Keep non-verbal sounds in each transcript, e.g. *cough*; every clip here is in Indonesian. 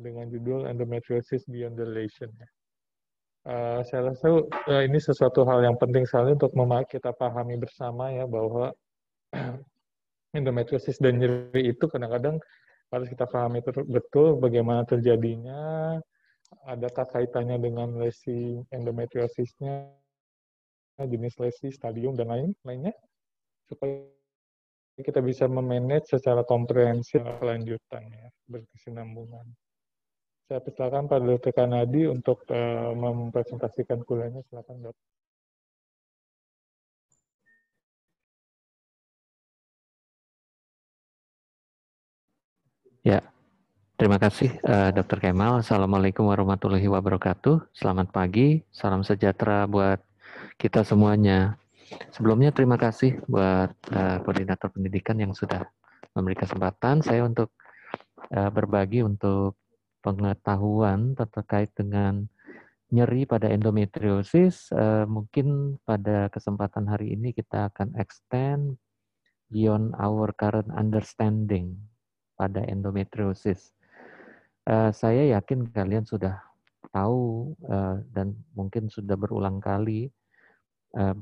dengan judul Endometriosis Beyond the Relation. Uh, saya rasa uh, ini sesuatu hal yang penting sekali untuk kita pahami bersama ya bahwa *clears throat* endometriosis dan nyeri itu kadang-kadang harus kita pahami betul bagaimana terjadinya, adakah kaitannya dengan lesi endometriosisnya, jenis lesi, stadium, dan lain-lainnya, supaya kita bisa memanage secara komprehensif kelanjutannya, berkesinambungan. Saya persilakan pada Dr. Kanadi untuk eh, mempresentasikan kuliahnya. Silakan, Dok. Ya, terima kasih uh, eh, Dr. Kemal. Assalamualaikum warahmatullahi wabarakatuh. Selamat pagi, salam sejahtera buat kita semuanya. Sebelumnya terima kasih buat uh, koordinator pendidikan yang sudah memberi kesempatan saya untuk uh, berbagi untuk pengetahuan terkait dengan nyeri pada endometriosis, eh, mungkin pada kesempatan hari ini kita akan extend beyond our current understanding pada endometriosis. Eh, saya yakin kalian sudah tahu eh, dan mungkin sudah berulang kali eh,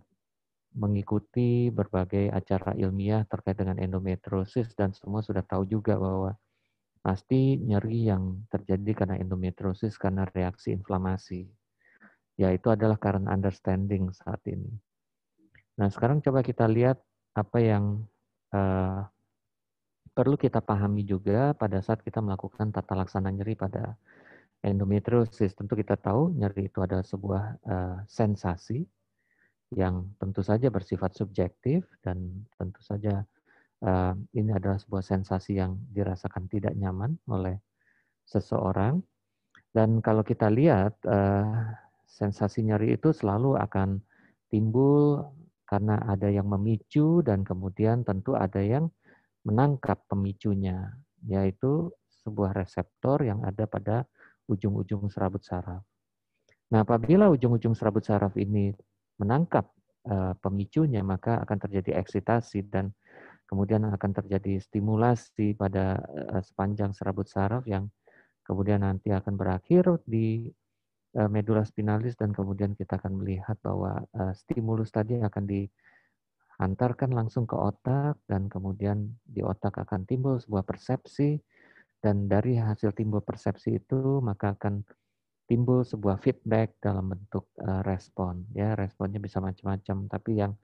mengikuti berbagai acara ilmiah terkait dengan endometriosis dan semua sudah tahu juga bahwa Pasti nyeri yang terjadi karena endometriosis karena reaksi inflamasi. ya itu adalah current understanding saat ini. Nah, sekarang coba kita lihat apa yang uh, perlu kita pahami juga pada saat kita melakukan tata laksana nyeri pada endometriosis. Tentu kita tahu nyeri itu adalah sebuah uh, sensasi yang tentu saja bersifat subjektif dan tentu saja uh, ini adalah sebuah sensasi yang dirasakan tidak nyaman oleh seseorang. Dan kalau kita lihat, uh, sensasi nyeri itu selalu akan timbul karena ada yang memicu dan kemudian tentu ada yang menangkap pemicunya, yaitu sebuah reseptor yang ada pada ujung-ujung serabut saraf. Nah, apabila ujung-ujung serabut saraf ini menangkap uh, pemicunya, maka akan terjadi eksitasi dan kemudian akan terjadi stimulasi pada eh, sepanjang serabut saraf yang kemudian nanti akan berakhir di eh, medula spinalis dan kemudian kita akan melihat bahwa eh, stimulus tadi akan diantarkan langsung ke otak dan kemudian di otak akan timbul sebuah persepsi dan dari hasil timbul persepsi itu maka akan timbul sebuah feedback dalam bentuk respon ya responnya bisa macam-macam tapi yang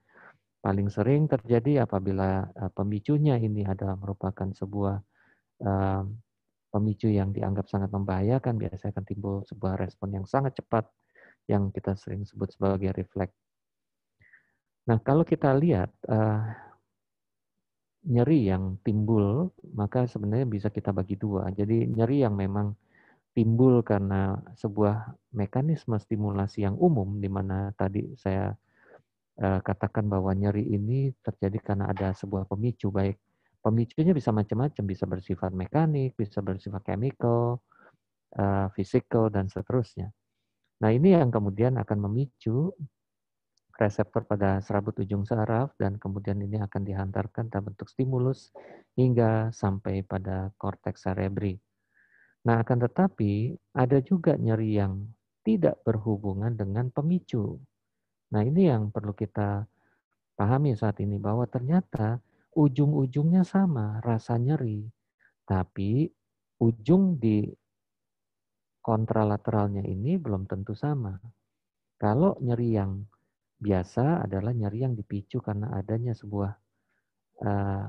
Paling sering terjadi apabila eh, pemicunya ini adalah merupakan sebuah eh, pemicu yang dianggap sangat membahayakan, biasanya akan timbul sebuah respon yang sangat cepat yang kita sering sebut sebagai refleks. Nah, kalau kita lihat eh, nyeri yang timbul, maka sebenarnya bisa kita bagi dua. Jadi nyeri yang memang timbul karena sebuah mekanisme stimulasi yang umum di mana tadi saya Eh, katakan bahwa nyeri ini terjadi karena ada sebuah pemicu baik pemicunya bisa macam-macam bisa bersifat mekanik bisa bersifat chemical fisikal eh, dan seterusnya nah ini yang kemudian akan memicu reseptor pada serabut ujung saraf dan kemudian ini akan dihantarkan dalam bentuk stimulus hingga sampai pada korteks cerebri. Nah, akan tetapi ada juga nyeri yang tidak berhubungan dengan pemicu Nah ini yang perlu kita pahami saat ini bahwa ternyata ujung-ujungnya sama rasa nyeri, tapi ujung di kontralateralnya ini belum tentu sama. Kalau nyeri yang biasa adalah nyeri yang dipicu karena adanya sebuah uh,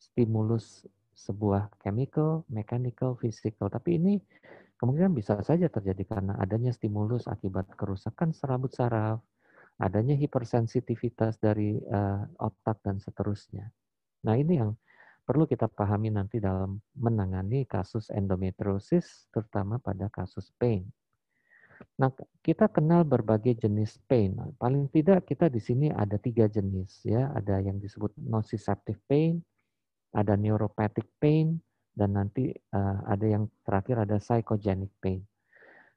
stimulus sebuah chemical, mechanical, physical. Tapi ini kemungkinan bisa saja terjadi karena adanya stimulus akibat kerusakan serabut saraf, adanya hipersensitivitas dari uh, otak dan seterusnya. Nah ini yang perlu kita pahami nanti dalam menangani kasus endometriosis, terutama pada kasus pain. Nah, kita kenal berbagai jenis pain. Paling tidak kita di sini ada tiga jenis ya. Ada yang disebut nociceptive pain, ada neuropathic pain, dan nanti uh, ada yang terakhir ada psychogenic pain.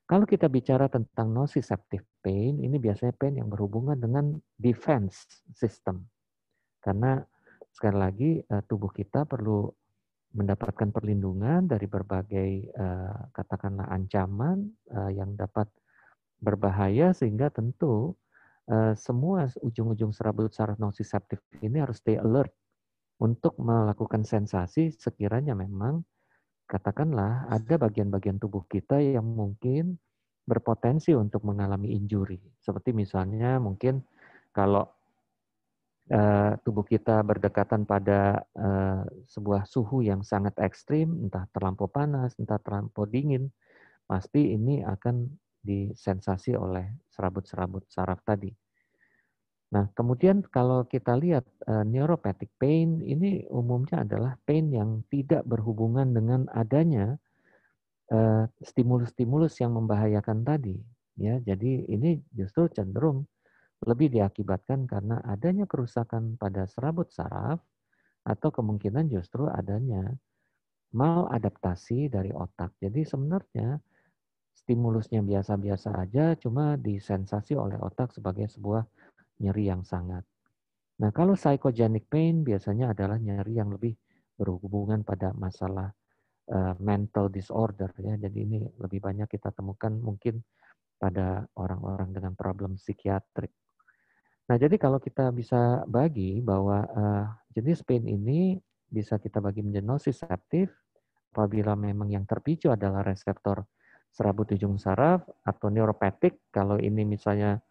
Kalau kita bicara tentang nociceptive pain, ini biasanya pain yang berhubungan dengan defense system. Karena sekali lagi eh, tubuh kita perlu mendapatkan perlindungan dari berbagai eh, katakanlah ancaman eh, yang dapat berbahaya sehingga tentu semua ujung-ujung serabut saraf nociceptive ini harus stay alert untuk melakukan sensasi sekiranya memang katakanlah ada bagian-bagian tubuh kita yang mungkin berpotensi untuk mengalami injury. Seperti misalnya mungkin kalau eh, tubuh kita berdekatan pada eh, sebuah suhu yang sangat ekstrim, entah terlampau panas, entah terlampau dingin, pasti ini akan disensasi oleh serabut-serabut saraf tadi. Nah, kemudian kalau kita lihat eh, neuropathic pain ini umumnya adalah pain yang tidak berhubungan dengan adanya eh, stimulus-stimulus yang membahayakan tadi, ya. Jadi ini justru cenderung lebih diakibatkan karena adanya kerusakan pada serabut saraf atau kemungkinan justru adanya maladaptasi dari otak. Jadi sebenarnya stimulusnya biasa-biasa aja cuma disensasi oleh otak sebagai sebuah nyeri yang sangat. Nah, kalau psychogenic pain biasanya adalah nyeri yang lebih berhubungan pada masalah uh, mental disorder ya. Jadi ini lebih banyak kita temukan mungkin pada orang-orang dengan problem psikiatrik. Nah, jadi kalau kita bisa bagi bahwa uh, jenis pain ini bisa kita bagi menjadi nociceptif apabila memang yang terpicu adalah reseptor serabut ujung saraf atau neuropatik kalau ini misalnya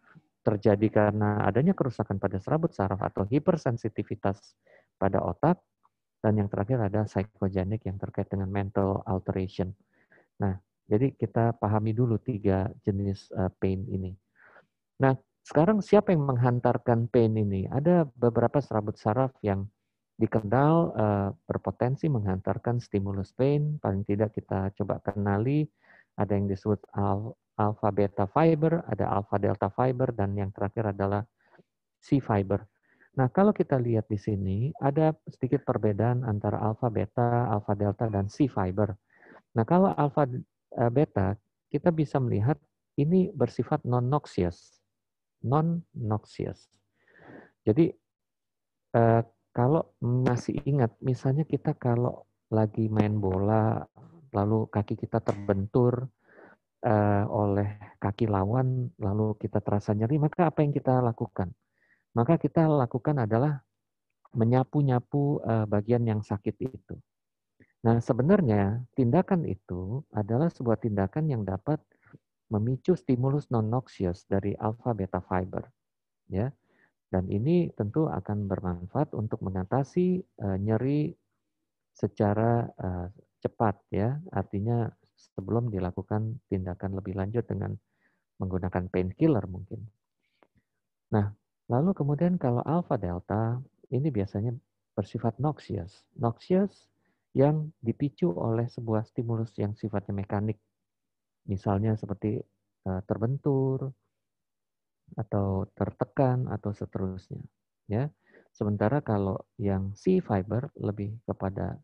terjadi karena adanya kerusakan pada serabut saraf atau hipersensitivitas pada otak, dan yang terakhir ada psikogenik yang terkait dengan mental alteration. Nah, jadi kita pahami dulu tiga jenis eh, pain ini. Nah, sekarang siapa yang menghantarkan pain ini? Ada beberapa serabut saraf yang dikenal eh, berpotensi menghantarkan stimulus pain. Paling tidak kita coba kenali ada yang disebut alpha beta fiber, ada alpha delta fiber, dan yang terakhir adalah C fiber. Nah, kalau kita lihat di sini, ada sedikit perbedaan antara alpha beta, alpha delta, dan C fiber. Nah, kalau alpha eh, beta, kita bisa melihat ini bersifat non-noxious. Non-noxious. Jadi, eh, kalau masih ingat, misalnya kita kalau lagi main bola, lalu kaki kita terbentur, uh, oleh kaki lawan lalu kita terasa nyeri, maka apa yang kita lakukan? Maka kita lakukan adalah menyapu-nyapu uh, bagian yang sakit itu. Nah, sebenarnya tindakan itu adalah sebuah tindakan yang dapat memicu stimulus non noxious dari alpha beta fiber. Ya. Dan ini tentu akan bermanfaat untuk mengatasi uh, nyeri secara uh, cepat ya. Artinya sebelum dilakukan tindakan lebih lanjut dengan menggunakan painkiller mungkin. Nah, lalu kemudian kalau alpha delta ini biasanya bersifat noxious. Noxious yang dipicu oleh sebuah stimulus yang sifatnya mekanik. Misalnya seperti eh, terbentur atau tertekan atau seterusnya, ya. Sementara kalau yang C fiber lebih kepada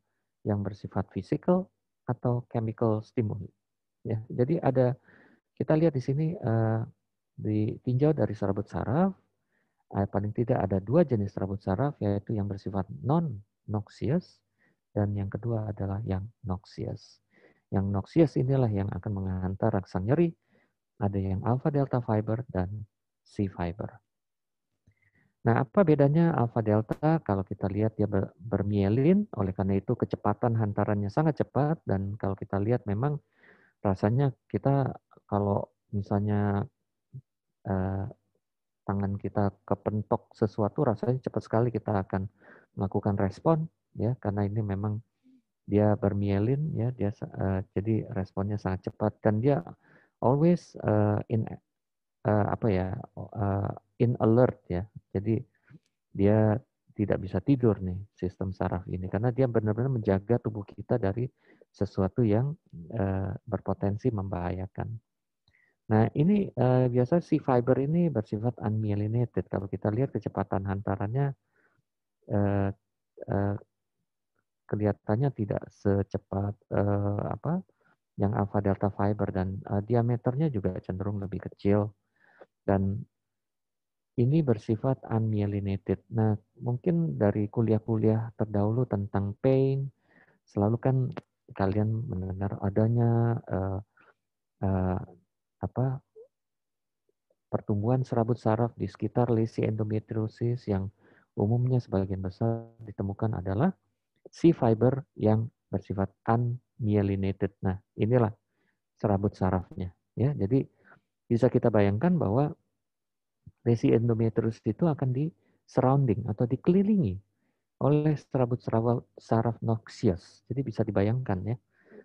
yang bersifat fisikal atau chemical stimuli. Ya, jadi ada kita lihat di sini uh, ditinjau dari serabut saraf, uh, paling tidak ada dua jenis serabut saraf yaitu yang bersifat non noxious dan yang kedua adalah yang noxious. Yang noxious inilah yang akan mengantar rasa nyeri, ada yang alpha delta fiber dan C fiber. Nah, apa bedanya alpha delta? Kalau kita lihat dia bermielin, oleh karena itu kecepatan hantarannya sangat cepat dan kalau kita lihat memang rasanya kita kalau misalnya eh, tangan kita kepentok sesuatu rasanya cepat sekali kita akan melakukan respon ya karena ini memang dia bermielin ya dia eh, jadi responnya sangat cepat dan dia always eh, in eh, apa ya Eh, in alert ya. Jadi dia tidak bisa tidur nih sistem saraf ini karena dia benar-benar menjaga tubuh kita dari sesuatu yang uh, berpotensi membahayakan. Nah ini uh, biasa si fiber ini bersifat unmyelinated. Kalau kita lihat kecepatan hantarannya uh, uh, kelihatannya tidak secepat uh, apa yang alpha delta fiber dan uh, diameternya juga cenderung lebih kecil dan ini bersifat unmyelinated. Nah, mungkin dari kuliah-kuliah terdahulu tentang pain, selalu kan kalian mendengar adanya uh, uh, apa pertumbuhan serabut saraf di sekitar lesi endometriosis yang umumnya sebagian besar ditemukan adalah C fiber yang bersifat unmyelinated. Nah, inilah serabut sarafnya. Ya, jadi bisa kita bayangkan bahwa Lesi endometriosis itu akan di surrounding atau dikelilingi oleh serabut-serabut saraf noxious. Jadi bisa dibayangkan ya,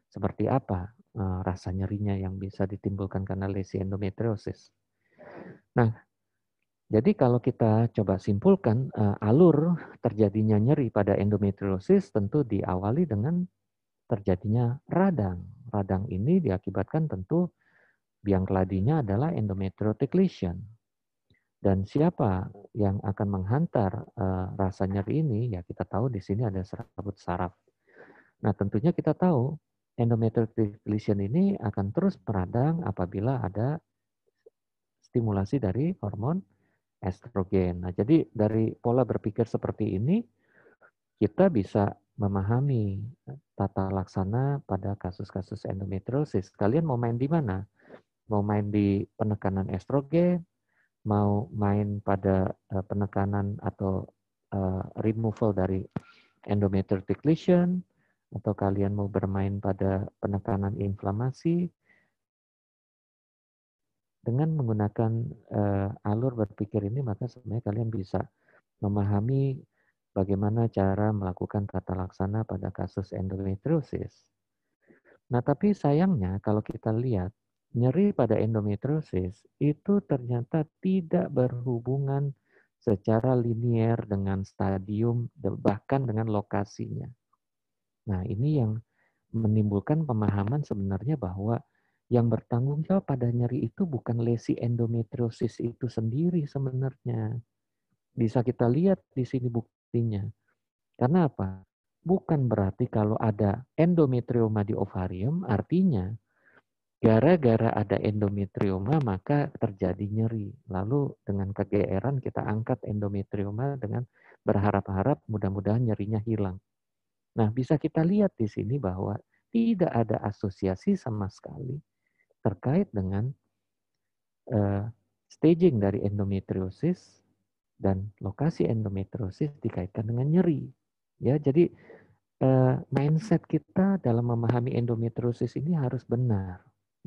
seperti apa eh, rasa nyerinya yang bisa ditimbulkan karena lesi endometriosis. Nah, jadi kalau kita coba simpulkan eh, alur terjadinya nyeri pada endometriosis tentu diawali dengan terjadinya radang. Radang ini diakibatkan tentu biang keladinya adalah endometriotic lesion dan siapa yang akan menghantar uh, rasa nyeri ini? Ya kita tahu di sini ada serabut saraf. Nah tentunya kita tahu endometriotic lesion ini akan terus meradang apabila ada stimulasi dari hormon estrogen. Nah jadi dari pola berpikir seperti ini kita bisa memahami eh, tata laksana pada kasus-kasus endometriosis. Kalian mau main di mana? Mau main di penekanan estrogen, mau main pada uh, penekanan atau uh, removal dari endometrial depletion atau kalian mau bermain pada penekanan inflamasi dengan menggunakan uh, alur berpikir ini maka sebenarnya kalian bisa memahami bagaimana cara melakukan tata laksana pada kasus endometriosis. Nah, tapi sayangnya kalau kita lihat nyeri pada endometriosis itu ternyata tidak berhubungan secara linier dengan stadium bahkan dengan lokasinya. Nah, ini yang menimbulkan pemahaman sebenarnya bahwa yang bertanggung jawab pada nyeri itu bukan lesi endometriosis itu sendiri sebenarnya. Bisa kita lihat di sini buktinya. Karena apa? Bukan berarti kalau ada endometrioma di ovarium artinya Gara-gara ada endometrioma maka terjadi nyeri. Lalu dengan kegeeran kita angkat endometrioma dengan berharap-harap mudah-mudahan nyerinya hilang. Nah, bisa kita lihat di sini bahwa tidak ada asosiasi sama sekali terkait dengan uh, staging dari endometriosis dan lokasi endometriosis dikaitkan dengan nyeri. Ya, jadi uh, mindset kita dalam memahami endometriosis ini harus benar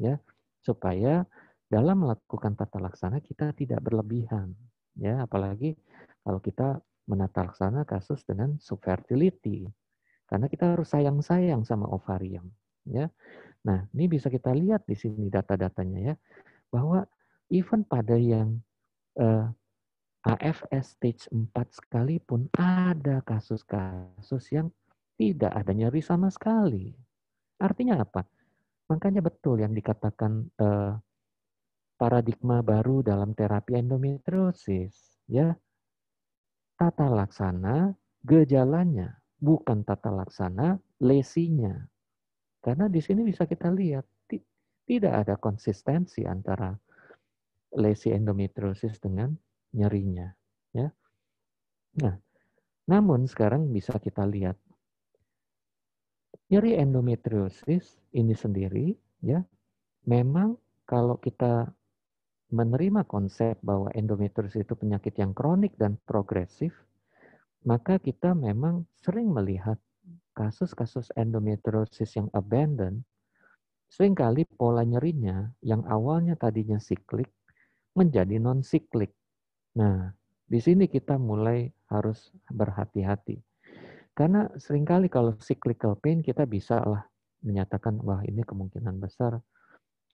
ya supaya dalam melakukan tata laksana kita tidak berlebihan ya apalagi kalau kita menata laksana kasus dengan subfertility karena kita harus sayang-sayang sama ovarium ya nah ini bisa kita lihat di sini data-datanya ya bahwa even pada yang uh, eh, AFS stage 4 sekalipun ada kasus-kasus yang tidak adanya nyeri sama sekali artinya apa Makanya betul yang dikatakan eh, paradigma baru dalam terapi endometriosis, ya. Tata laksana gejalanya, bukan tata laksana lesinya. Karena di sini bisa kita lihat tidak ada konsistensi antara lesi endometriosis dengan nyerinya, ya. Nah, namun sekarang bisa kita lihat nyeri endometriosis ini sendiri ya memang kalau kita menerima konsep bahwa endometriosis itu penyakit yang kronik dan progresif, maka kita memang sering melihat kasus-kasus endometriosis yang abandon, seringkali pola nyerinya yang awalnya tadinya siklik menjadi non-siklik. Nah, di sini kita mulai harus berhati-hati. Karena seringkali kalau cyclical pain kita bisa lah menyatakan wah ini kemungkinan besar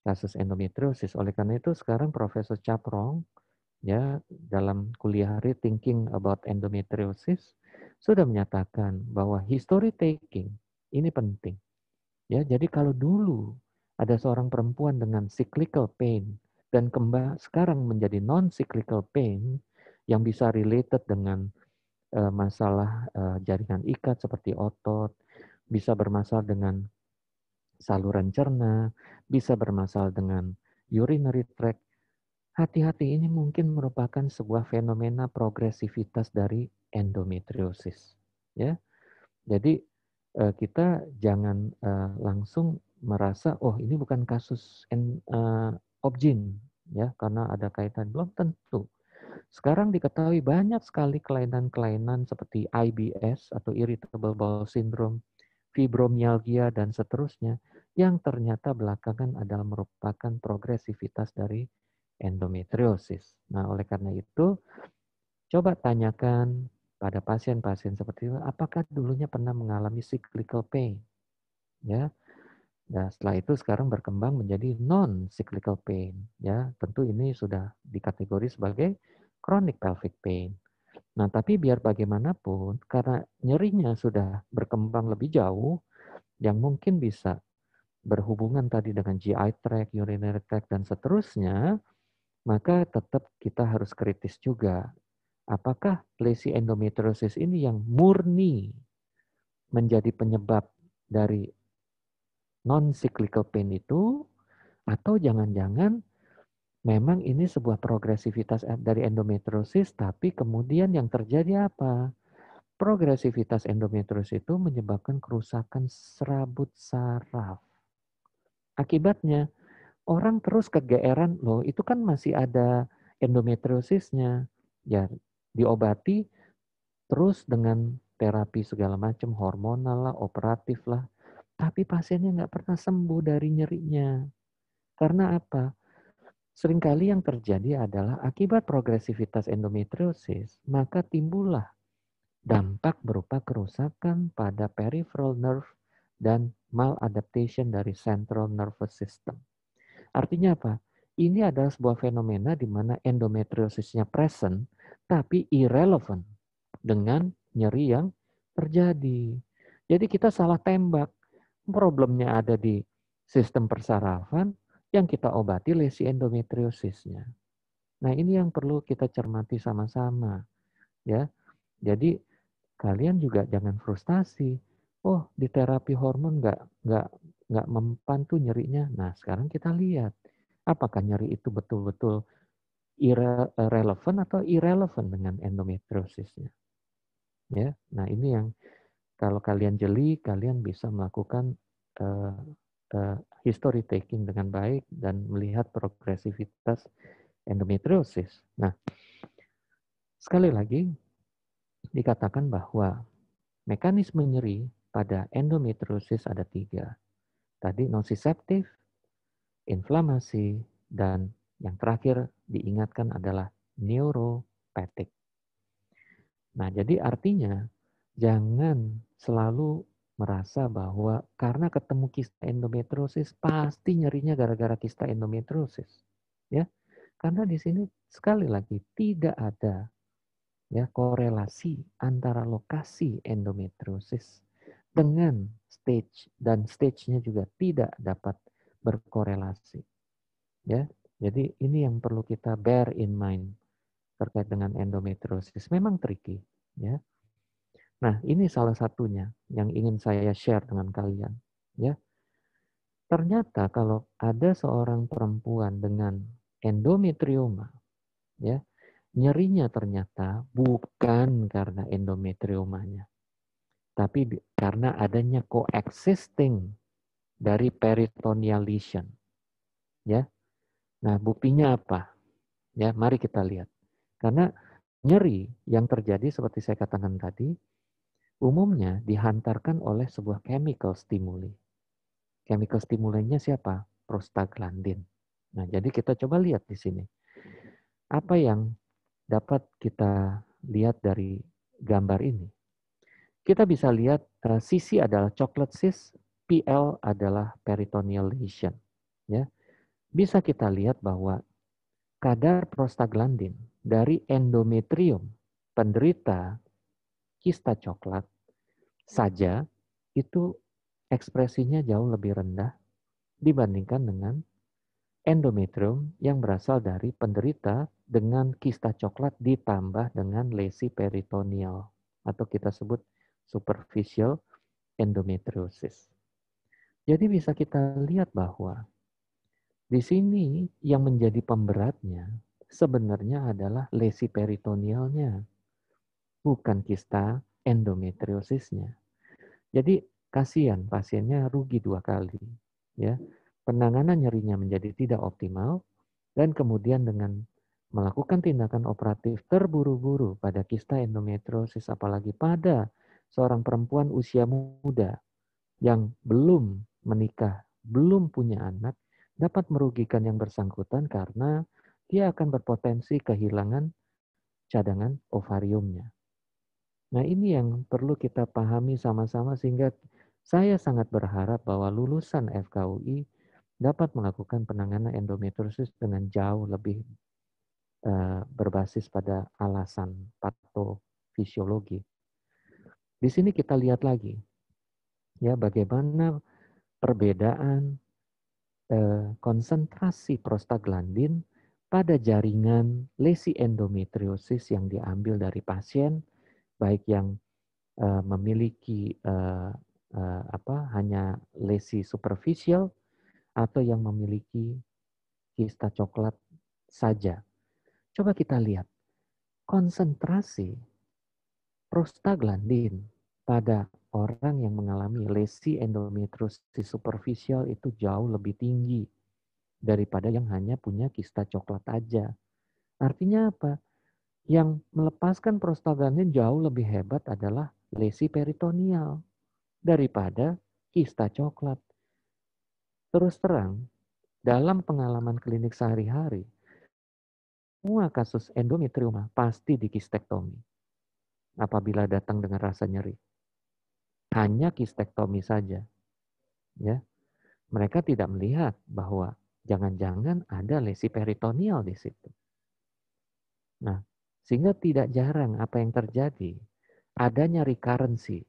kasus endometriosis. Oleh karena itu sekarang Profesor Caprong ya dalam kuliah hari Thinking About Endometriosis sudah menyatakan bahwa history taking ini penting. Ya, jadi kalau dulu ada seorang perempuan dengan cyclical pain dan kembali sekarang menjadi non cyclical pain yang bisa related dengan Eh, masalah eh, jaringan ikat seperti otot, bisa bermasalah dengan saluran cerna, bisa bermasalah dengan urinary tract. Hati-hati ini mungkin merupakan sebuah fenomena progresivitas dari endometriosis. Ya, jadi eh, kita jangan langsung merasa oh ini bukan kasus objin ya karena ada kaitan belum tentu sekarang diketahui banyak sekali kelainan-kelainan seperti IBS atau Irritable Bowel Syndrome, fibromyalgia dan seterusnya yang ternyata belakangan adalah merupakan progresivitas dari endometriosis. Nah, oleh karena itu, coba tanyakan pada pasien-pasien seperti itu, apakah dulunya pernah mengalami cyclical pain? Ya, Nah, setelah itu sekarang berkembang menjadi non cyclical pain. Ya, tentu ini sudah dikategori sebagai chronic pelvic pain. Nah, tapi biar bagaimanapun, karena nyerinya sudah berkembang lebih jauh, yang mungkin bisa berhubungan tadi dengan GI tract, urinary tract, dan seterusnya, maka tetap kita harus kritis juga. Apakah lesi endometriosis ini yang murni menjadi penyebab dari non-cyclical pain itu, atau jangan-jangan memang ini sebuah progresivitas dari endometriosis, tapi kemudian yang terjadi apa? Progresivitas endometriosis itu menyebabkan kerusakan serabut saraf. Akibatnya, orang terus kegeeran, loh itu kan masih ada endometriosisnya. Ya, diobati terus dengan terapi segala macam, hormonal lah, operatif lah. Tapi pasiennya nggak pernah sembuh dari nyerinya. Karena apa? Seringkali yang terjadi adalah akibat progresivitas endometriosis, maka timbullah dampak berupa kerusakan pada peripheral nerve dan maladaptation dari central nervous system. Artinya apa? Ini adalah sebuah fenomena di mana endometriosisnya present tapi irrelevant dengan nyeri yang terjadi. Jadi kita salah tembak. Problemnya ada di sistem persarafan, yang kita obati lesi endometriosisnya. Nah, ini yang perlu kita cermati sama-sama. Ya. Jadi kalian juga jangan frustasi. Oh, di terapi hormon nggak nggak nggak mempan tuh nyerinya. Nah, sekarang kita lihat apakah nyeri itu betul-betul irrelevant eh, atau irrelevant dengan endometriosisnya. Ya, nah ini yang kalau kalian jeli, kalian bisa melakukan uh, Eh, history taking dengan baik dan melihat progresivitas endometriosis. Nah, sekali lagi dikatakan bahwa mekanisme nyeri pada endometriosis ada tiga. Tadi nonsiseptif, inflamasi, dan yang terakhir diingatkan adalah neuropatik. Nah, jadi artinya jangan selalu merasa bahwa karena ketemu kista endometriosis pasti nyerinya gara-gara kista endometriosis ya karena di sini sekali lagi tidak ada ya korelasi antara lokasi endometriosis dengan stage dan stage-nya juga tidak dapat berkorelasi ya jadi ini yang perlu kita bear in mind terkait dengan endometriosis memang tricky ya Nah, ini salah satunya yang ingin saya share dengan kalian, ya. Ternyata kalau ada seorang perempuan dengan endometrioma, ya, nyerinya ternyata bukan karena endometriomanya, tapi karena adanya coexisting dari peritoneal lesion. Ya. Nah, buktinya apa? Ya, mari kita lihat. Karena nyeri yang terjadi seperti saya katakan tadi umumnya dihantarkan oleh sebuah chemical stimuli. Chemical stimulannya siapa? Prostaglandin. Nah, jadi kita coba lihat di sini. Apa yang dapat kita lihat dari gambar ini? Kita bisa lihat uh, adalah chocolate cyst, PL adalah peritoneal lesion. Ya. Bisa kita lihat bahwa kadar prostaglandin dari endometrium penderita kista coklat saja itu ekspresinya jauh lebih rendah dibandingkan dengan endometrium yang berasal dari penderita dengan kista coklat ditambah dengan lesi peritoneal atau kita sebut superficial endometriosis. Jadi bisa kita lihat bahwa di sini yang menjadi pemberatnya sebenarnya adalah lesi peritonealnya bukan kista endometriosisnya. Jadi kasihan pasiennya rugi dua kali. Ya, penanganan nyerinya menjadi tidak optimal dan kemudian dengan melakukan tindakan operatif terburu-buru pada kista endometriosis apalagi pada seorang perempuan usia muda yang belum menikah, belum punya anak dapat merugikan yang bersangkutan karena dia akan berpotensi kehilangan cadangan ovariumnya. Nah, ini yang perlu kita pahami sama-sama sehingga saya sangat berharap bahwa lulusan FKUI dapat melakukan penanganan endometriosis dengan jauh lebih eh, berbasis pada alasan patofisiologi. Di sini kita lihat lagi ya bagaimana perbedaan eh, konsentrasi prostaglandin pada jaringan lesi endometriosis yang diambil dari pasien baik yang uh, memiliki uh, uh, apa hanya lesi superficial atau yang memiliki kista coklat saja. Coba kita lihat konsentrasi prostaglandin pada orang yang mengalami lesi endometriosis superficial itu jauh lebih tinggi daripada yang hanya punya kista coklat aja. Artinya apa? Yang melepaskan prostaglandin jauh lebih hebat adalah lesi peritoneal daripada kista coklat. Terus terang, dalam pengalaman klinik sehari-hari, semua kasus endometrioma pasti dikistektomi apabila datang dengan rasa nyeri. Hanya kistektomi saja. Ya. Mereka tidak melihat bahwa jangan-jangan ada lesi peritoneal di situ. Nah, sehingga tidak jarang apa yang terjadi, adanya recurrency.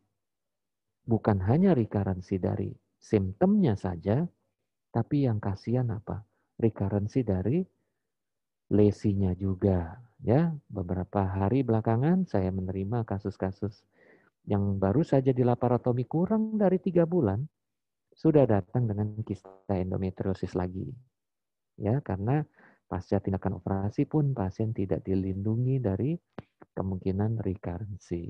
Bukan hanya recurrency dari simptomnya saja, tapi yang kasihan apa? Recurrency dari lesinya juga. Ya, beberapa hari belakangan saya menerima kasus-kasus yang baru saja di laparotomi kurang dari tiga bulan sudah datang dengan kista endometriosis lagi. Ya, karena Pasca tindakan operasi pun pasien tidak dilindungi dari kemungkinan rekarensi.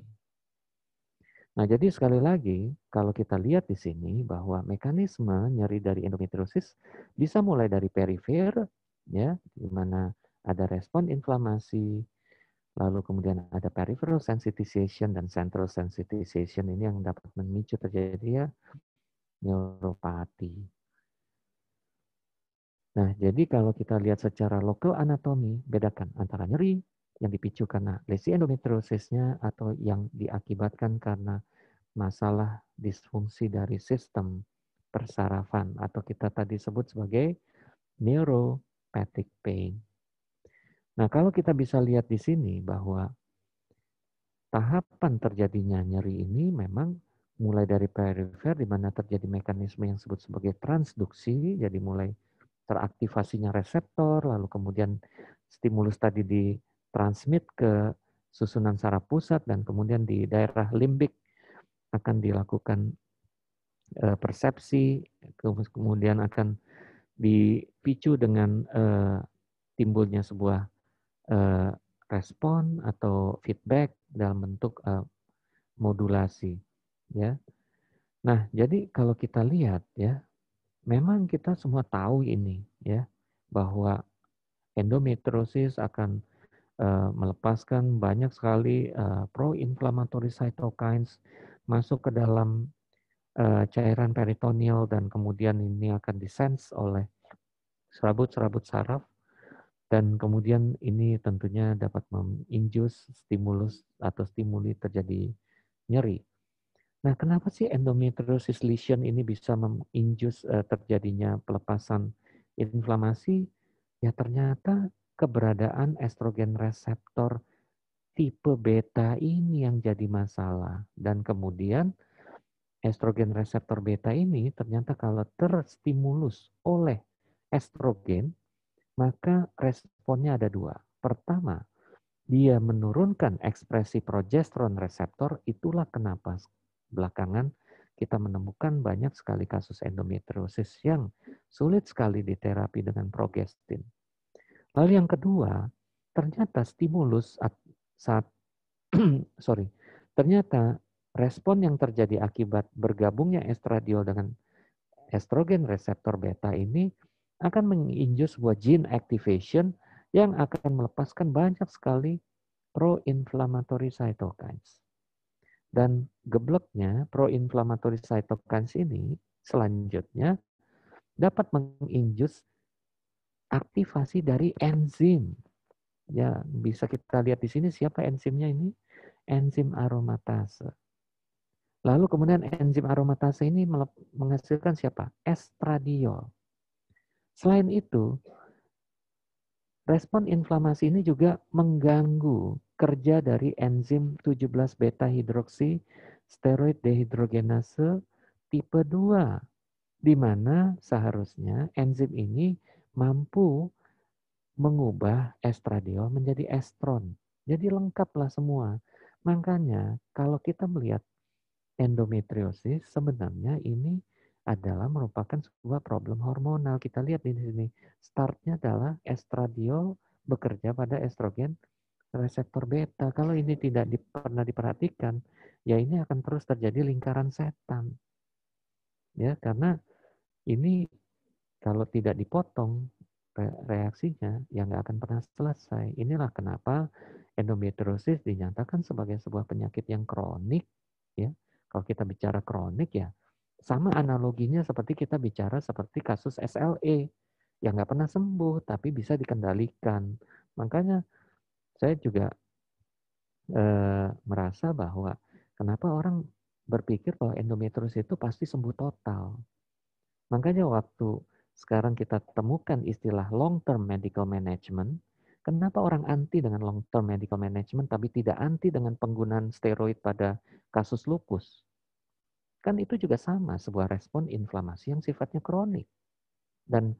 Nah, jadi sekali lagi, kalau kita lihat di sini bahwa mekanisme nyeri dari endometriosis bisa mulai dari perifer, ya, di mana ada respon inflamasi, lalu kemudian ada peripheral sensitization dan central sensitization ini yang dapat memicu terjadinya neuropati. Nah, jadi kalau kita lihat secara lokal anatomi, bedakan antara nyeri yang dipicu karena lesi endometriosisnya atau yang diakibatkan karena masalah disfungsi dari sistem persarafan atau kita tadi sebut sebagai neuropathic pain. Nah, kalau kita bisa lihat di sini bahwa tahapan terjadinya nyeri ini memang mulai dari perifer di mana terjadi mekanisme yang disebut sebagai transduksi, jadi mulai teraktivasinya reseptor, lalu kemudian stimulus tadi ditransmit ke susunan saraf pusat dan kemudian di daerah limbik akan dilakukan eh, persepsi, kemudian akan dipicu dengan eh, timbulnya sebuah eh, respon atau feedback dalam bentuk modulasi, ya. Nah, jadi kalau kita lihat ya memang kita semua tahu ini ya bahwa endometriosis akan uh, melepaskan banyak sekali uh, pro-inflammatory cytokines masuk ke dalam uh, cairan peritoneal dan kemudian ini akan disense oleh serabut-serabut saraf dan kemudian ini tentunya dapat menginjus stimulus atau stimuli terjadi nyeri Nah, kenapa sih endometriosis lesion ini bisa menginjus uh, eh, terjadinya pelepasan inflamasi? Ya ternyata keberadaan estrogen reseptor tipe beta ini yang jadi masalah dan kemudian estrogen reseptor beta ini ternyata kalau terstimulus oleh estrogen maka responnya ada dua. Pertama, dia menurunkan ekspresi progesteron reseptor, itulah kenapa belakangan kita menemukan banyak sekali kasus endometriosis yang sulit sekali diterapi dengan progestin. Lalu yang kedua, ternyata stimulus saat *clears throat* sorry, ternyata respon yang terjadi akibat bergabungnya estradiol dengan estrogen reseptor beta ini akan menginjus sebuah gene activation yang akan melepaskan banyak sekali pro-inflammatory cytokines. Dan gebleknya proinflamatory cytokines ini selanjutnya dapat menginjus aktivasi dari enzim. Ya, bisa kita lihat di sini siapa enzimnya ini? Enzim aromatase. Lalu kemudian enzim aromatase ini menghasilkan siapa? Estradiol. Selain itu, respon inflamasi ini juga mengganggu kerja dari enzim 17 beta hidroksi steroid dehidrogenase tipe 2 di mana seharusnya enzim ini mampu mengubah estradiol menjadi estron. Jadi lengkaplah semua. Makanya kalau kita melihat endometriosis sebenarnya ini adalah merupakan sebuah problem hormonal. Kita lihat di sini, startnya adalah estradiol bekerja pada estrogen reseptor beta. Kalau ini tidak di, pernah diperhatikan, ya ini akan terus terjadi lingkaran setan. Ya, karena ini kalau tidak dipotong reaksinya, ya nggak akan pernah selesai. Inilah kenapa endometriosis dinyatakan sebagai sebuah penyakit yang kronik. Ya, kalau kita bicara kronik ya, sama analoginya seperti kita bicara seperti kasus SLE yang nggak pernah sembuh tapi bisa dikendalikan. Makanya saya juga e, merasa bahwa kenapa orang berpikir bahwa endometriosis itu pasti sembuh total. Makanya waktu sekarang kita temukan istilah long term medical management, kenapa orang anti dengan long term medical management tapi tidak anti dengan penggunaan steroid pada kasus lupus? Kan itu juga sama sebuah respon inflamasi yang sifatnya kronik. Dan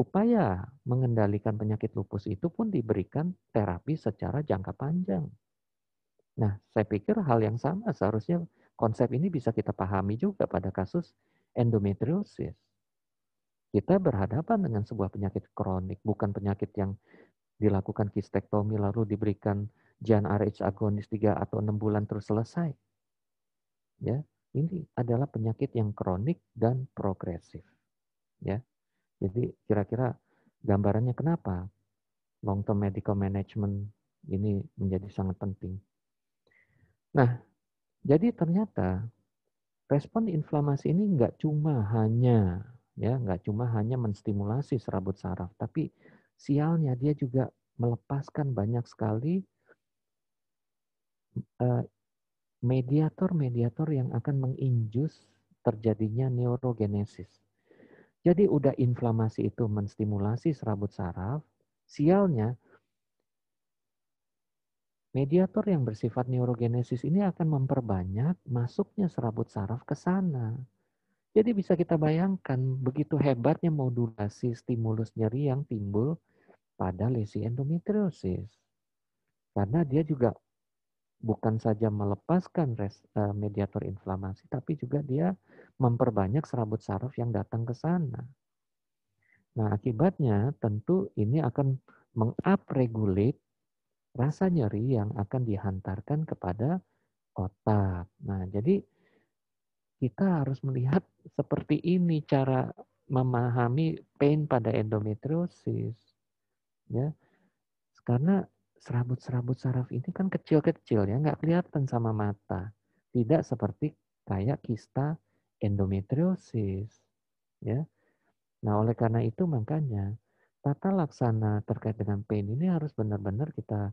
Upaya mengendalikan penyakit lupus itu pun diberikan terapi secara jangka panjang. Nah, saya pikir hal yang sama seharusnya konsep ini bisa kita pahami juga pada kasus endometriosis. Kita berhadapan dengan sebuah penyakit kronik, bukan penyakit yang dilakukan kistektomi lalu diberikan JAN-RH agonis 3 atau 6 bulan terus selesai. Ya, ini adalah penyakit yang kronik dan progresif. Ya, jadi kira-kira gambarannya kenapa long term medical management ini menjadi sangat penting. Nah, jadi ternyata respon inflamasi ini nggak cuma hanya ya nggak cuma hanya menstimulasi serabut saraf, tapi sialnya dia juga melepaskan banyak sekali eh, mediator-mediator yang akan menginjus terjadinya neurogenesis. Jadi udah inflamasi itu menstimulasi serabut saraf, sialnya mediator yang bersifat neurogenesis ini akan memperbanyak masuknya serabut saraf ke sana. Jadi bisa kita bayangkan begitu hebatnya modulasi stimulus nyeri yang timbul pada lesi endometriosis. Karena dia juga bukan saja melepaskan res, eh, mediator inflamasi, tapi juga dia memperbanyak serabut saraf yang datang ke sana. Nah, akibatnya tentu ini akan mengupregulate rasa nyeri yang akan dihantarkan kepada otak. Nah, jadi kita harus melihat seperti ini cara memahami pain pada endometriosis. Ya. Karena serabut-serabut saraf ini kan kecil-kecil ya, nggak kelihatan sama mata. Tidak seperti kayak kista endometriosis. Ya. Nah, oleh karena itu makanya tata laksana terkait dengan pain ini harus benar-benar kita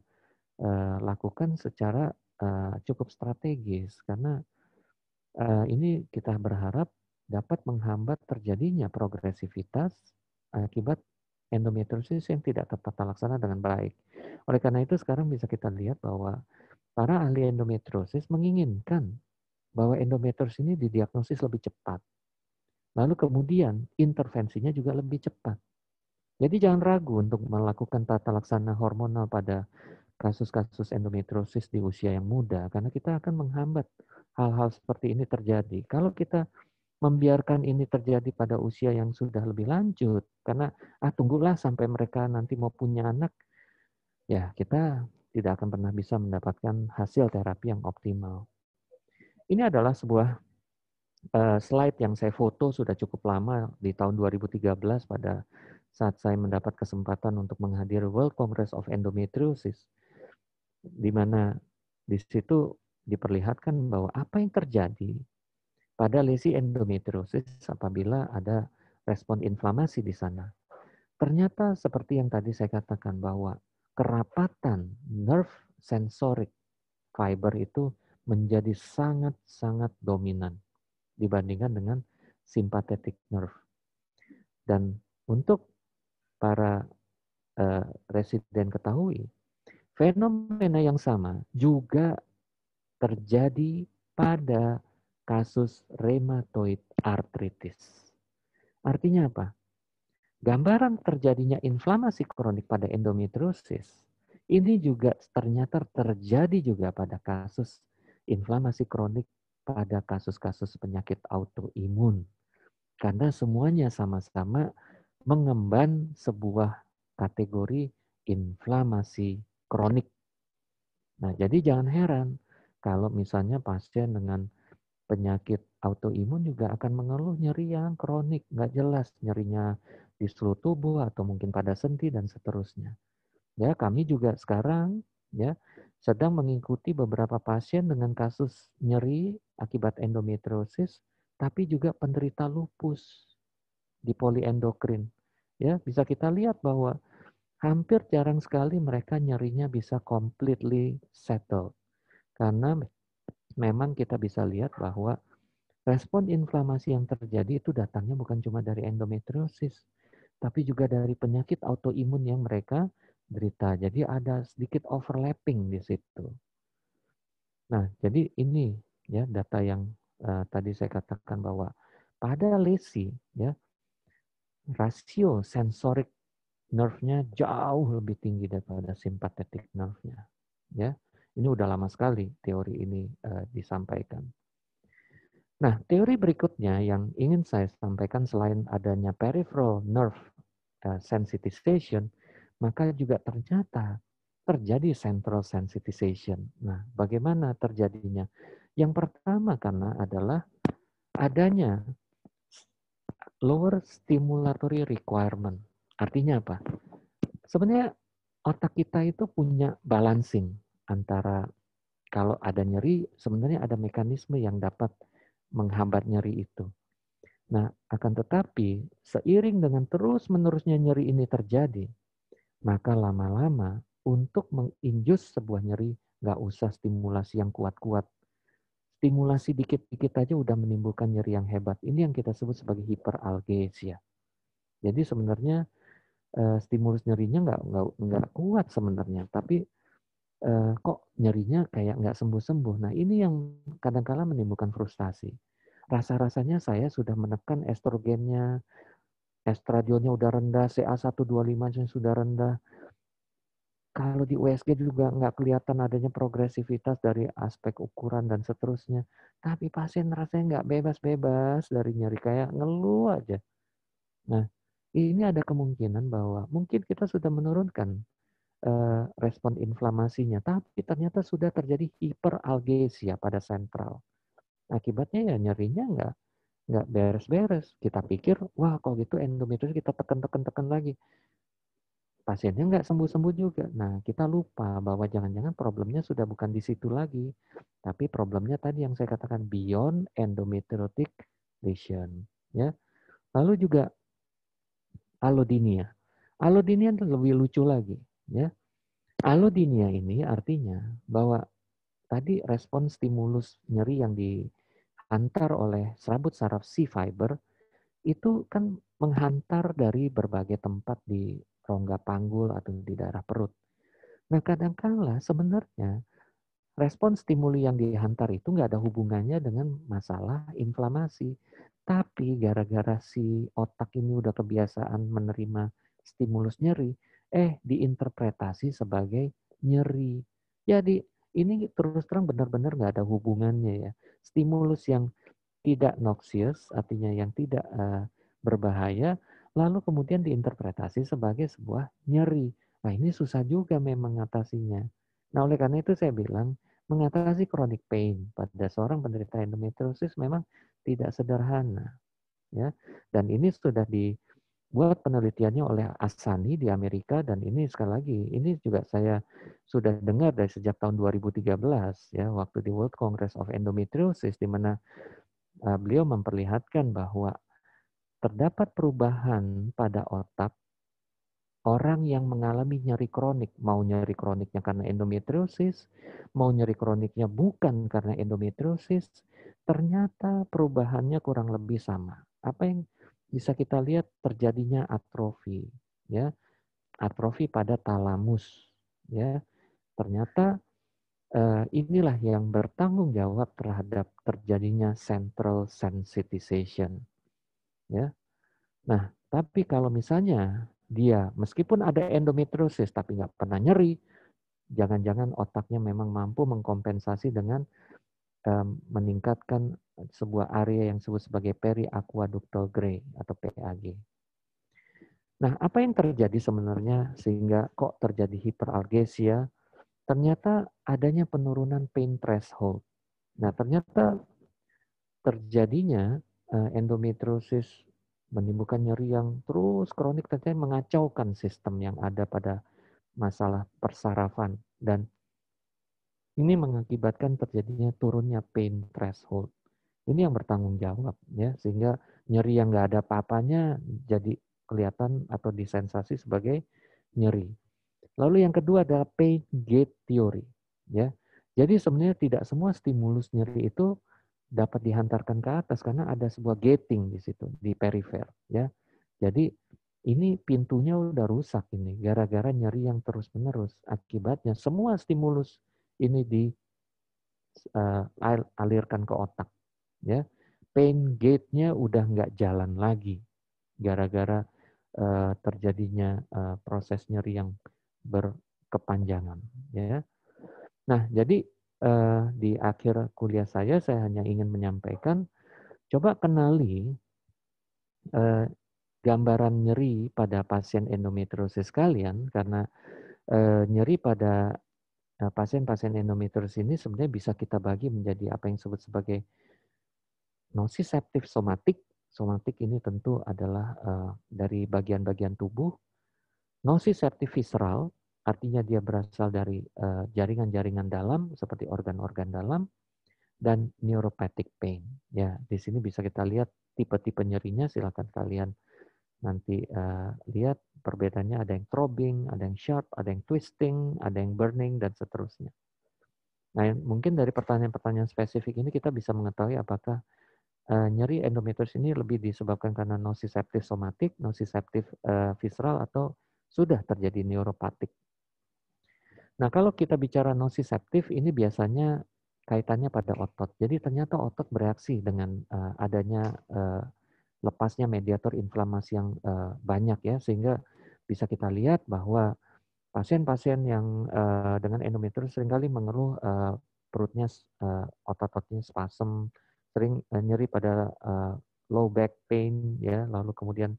uh, lakukan secara uh, cukup strategis karena uh, ini kita berharap dapat menghambat terjadinya progresivitas akibat endometriosis yang tidak tertata laksana dengan baik. Oleh karena itu sekarang bisa kita lihat bahwa para ahli endometriosis menginginkan bahwa endometriosis ini didiagnosis lebih cepat. Lalu kemudian intervensinya juga lebih cepat. Jadi jangan ragu untuk melakukan tata laksana hormonal pada kasus-kasus endometriosis di usia yang muda karena kita akan menghambat hal-hal seperti ini terjadi. Kalau kita membiarkan ini terjadi pada usia yang sudah lebih lanjut karena ah tunggulah sampai mereka nanti mau punya anak ya kita tidak akan pernah bisa mendapatkan hasil terapi yang optimal. Ini adalah sebuah uh, slide yang saya foto sudah cukup lama di tahun 2013 pada saat saya mendapat kesempatan untuk menghadir World Congress of Endometriosis di mana di situ diperlihatkan bahwa apa yang terjadi pada lesi endometriosis apabila ada respon inflamasi di sana. Ternyata seperti yang tadi saya katakan bahwa kerapatan nerve sensorik fiber itu menjadi sangat-sangat dominan dibandingkan dengan sympathetic nerve. Dan untuk para uh, residen ketahui, fenomena yang sama juga terjadi pada kasus rheumatoid arthritis. Artinya apa? Gambaran terjadinya inflamasi kronik pada endometriosis ini juga ternyata terjadi juga pada kasus inflamasi kronik pada kasus-kasus penyakit autoimun. Karena semuanya sama-sama mengemban sebuah kategori inflamasi kronik. Nah, jadi jangan heran kalau misalnya pasien dengan penyakit autoimun juga akan mengeluh nyeri yang kronik, nggak jelas nyerinya di seluruh tubuh atau mungkin pada sendi dan seterusnya. Ya, kami juga sekarang ya sedang mengikuti beberapa pasien dengan kasus nyeri akibat endometriosis tapi juga penderita lupus di poliendokrin. Ya, bisa kita lihat bahwa hampir jarang sekali mereka nyerinya bisa completely settle karena memang kita bisa lihat bahwa respon inflamasi yang terjadi itu datangnya bukan cuma dari endometriosis, tapi juga dari penyakit autoimun yang mereka derita. Jadi ada sedikit overlapping di situ. Nah, jadi ini ya data yang uh, tadi saya katakan bahwa pada lesi ya rasio sensorik nerve-nya jauh lebih tinggi daripada simpatetik nerve-nya ya ini udah lama sekali teori ini uh, disampaikan. Nah, teori berikutnya yang ingin saya sampaikan selain adanya peripheral nerve uh, sensitization, maka juga ternyata terjadi central sensitization. Nah, bagaimana terjadinya? Yang pertama karena adalah adanya lower stimulatory requirement. Artinya apa? Sebenarnya otak kita itu punya balancing antara kalau ada nyeri, sebenarnya ada mekanisme yang dapat menghambat nyeri itu. Nah, akan tetapi seiring dengan terus-menerusnya nyeri ini terjadi, maka lama-lama untuk menginjus sebuah nyeri nggak usah stimulasi yang kuat-kuat. Stimulasi dikit-dikit aja udah menimbulkan nyeri yang hebat. Ini yang kita sebut sebagai hiperalgesia. Jadi sebenarnya eh, stimulus nyerinya nggak nggak nggak kuat sebenarnya, tapi eh, kok nyerinya kayak nggak sembuh-sembuh. Nah ini yang kadang-kala menimbulkan frustasi. Rasa-rasanya saya sudah menekan estrogennya, estradiolnya udah rendah, CA125 sudah rendah. Kalau di USG juga nggak kelihatan adanya progresivitas dari aspek ukuran dan seterusnya. Tapi pasien rasanya nggak bebas-bebas dari nyeri, kayak ngeluh aja. Nah, ini ada kemungkinan bahwa mungkin kita sudah menurunkan Eh, respon inflamasinya, tapi ternyata sudah terjadi hiperalgesia pada sentral. Akibatnya ya nyerinya nggak nggak beres-beres. Kita pikir, wah kalau gitu endometriosis kita tekan-tekan-tekan lagi. Pasiennya nggak sembuh-sembuh juga. Nah, kita lupa bahwa jangan-jangan problemnya sudah bukan di situ lagi. Tapi problemnya tadi yang saya katakan, beyond endometriotic lesion. Ya. Lalu juga alodinia. Alodinia lebih lucu lagi. Ya. Alodinia ini artinya bahwa tadi respon stimulus nyeri yang dihantar oleh serabut saraf C fiber itu kan menghantar dari berbagai tempat di rongga panggul atau di daerah perut. Nah kadangkala sebenarnya respon stimuli yang dihantar itu nggak ada hubungannya dengan masalah inflamasi. Tapi gara-gara si otak ini udah kebiasaan menerima stimulus nyeri, eh diinterpretasi sebagai nyeri. Jadi ini terus terang benar-benar nggak ada hubungannya ya. Stimulus yang tidak noxious, artinya yang tidak uh, berbahaya, lalu kemudian diinterpretasi sebagai sebuah nyeri. Nah ini susah juga memang mengatasinya. Nah oleh karena itu saya bilang, mengatasi chronic pain pada seorang penderita endometriosis memang tidak sederhana. ya Dan ini sudah di buat penelitiannya oleh Asani di Amerika dan ini sekali lagi ini juga saya sudah dengar dari sejak tahun 2013 ya waktu di World Congress of Endometriosis di mana eh, beliau memperlihatkan bahwa terdapat perubahan pada otak orang yang mengalami nyeri kronik mau nyeri kroniknya karena endometriosis mau nyeri kroniknya bukan karena endometriosis ternyata perubahannya kurang lebih sama apa yang bisa kita lihat terjadinya atrofi, ya. Atrofi pada talamus, ya. Ternyata eh, inilah yang bertanggung jawab terhadap terjadinya central sensitization, ya. Nah, tapi kalau misalnya dia meskipun ada endometriosis tapi nggak pernah nyeri, jangan-jangan otaknya memang mampu mengkompensasi dengan meningkatkan sebuah area yang disebut sebagai periaquaductal gray atau PAG. Nah, apa yang terjadi sebenarnya sehingga kok terjadi hiperalgesia? Ternyata adanya penurunan pain threshold. Nah, ternyata terjadinya eh, endometriosis menimbulkan nyeri yang terus kronik ternyata mengacaukan sistem yang ada pada masalah persarafan dan ini mengakibatkan terjadinya turunnya pain threshold. Ini yang bertanggung jawab ya sehingga nyeri yang nggak ada papanya jadi kelihatan atau disensasi sebagai nyeri. Lalu yang kedua adalah pain gate theory ya. Jadi sebenarnya tidak semua stimulus nyeri itu dapat dihantarkan ke atas karena ada sebuah gating di situ di perifer ya. Jadi ini pintunya udah rusak ini gara-gara nyeri yang terus-menerus. Akibatnya semua stimulus ini dialirkan eh, uh, ke otak. Ya, pain gate-nya udah nggak jalan lagi gara-gara uh, terjadinya uh, proses nyeri yang berkepanjangan. Ya, nah jadi uh, di akhir kuliah saya saya hanya ingin menyampaikan, coba kenali uh, gambaran nyeri pada pasien endometriosis kalian karena nyeri pada Nah, pasien-pasien endometriosis ini sebenarnya bisa kita bagi menjadi apa yang disebut sebagai nociceptive somatik. Somatik ini tentu adalah uh, dari bagian-bagian tubuh. Nociceptive visceral, artinya dia berasal dari eh, jaringan-jaringan uh, dalam seperti organ-organ dalam dan neuropathic pain. Ya, di sini bisa kita lihat tipe-tipe nyerinya silakan kalian nanti uh, lihat perbedaannya ada yang throbbing, ada yang sharp, ada yang twisting, ada yang burning dan seterusnya. Nah, mungkin dari pertanyaan-pertanyaan spesifik ini kita bisa mengetahui apakah uh, nyeri endometriosis ini lebih disebabkan karena nociceptive somatik, nociceptive uh, visceral atau sudah terjadi neuropatik. Nah, kalau kita bicara nociceptive ini biasanya kaitannya pada otot. Jadi ternyata otot bereaksi dengan uh, adanya uh, lepasnya mediator inflamasi yang uh, banyak ya sehingga bisa kita lihat bahwa pasien-pasien yang uh, dengan endometriosis seringkali mengeluh uh, perutnya uh, otot-ototnya spasm, sering uh, nyeri pada uh, low back pain ya, lalu kemudian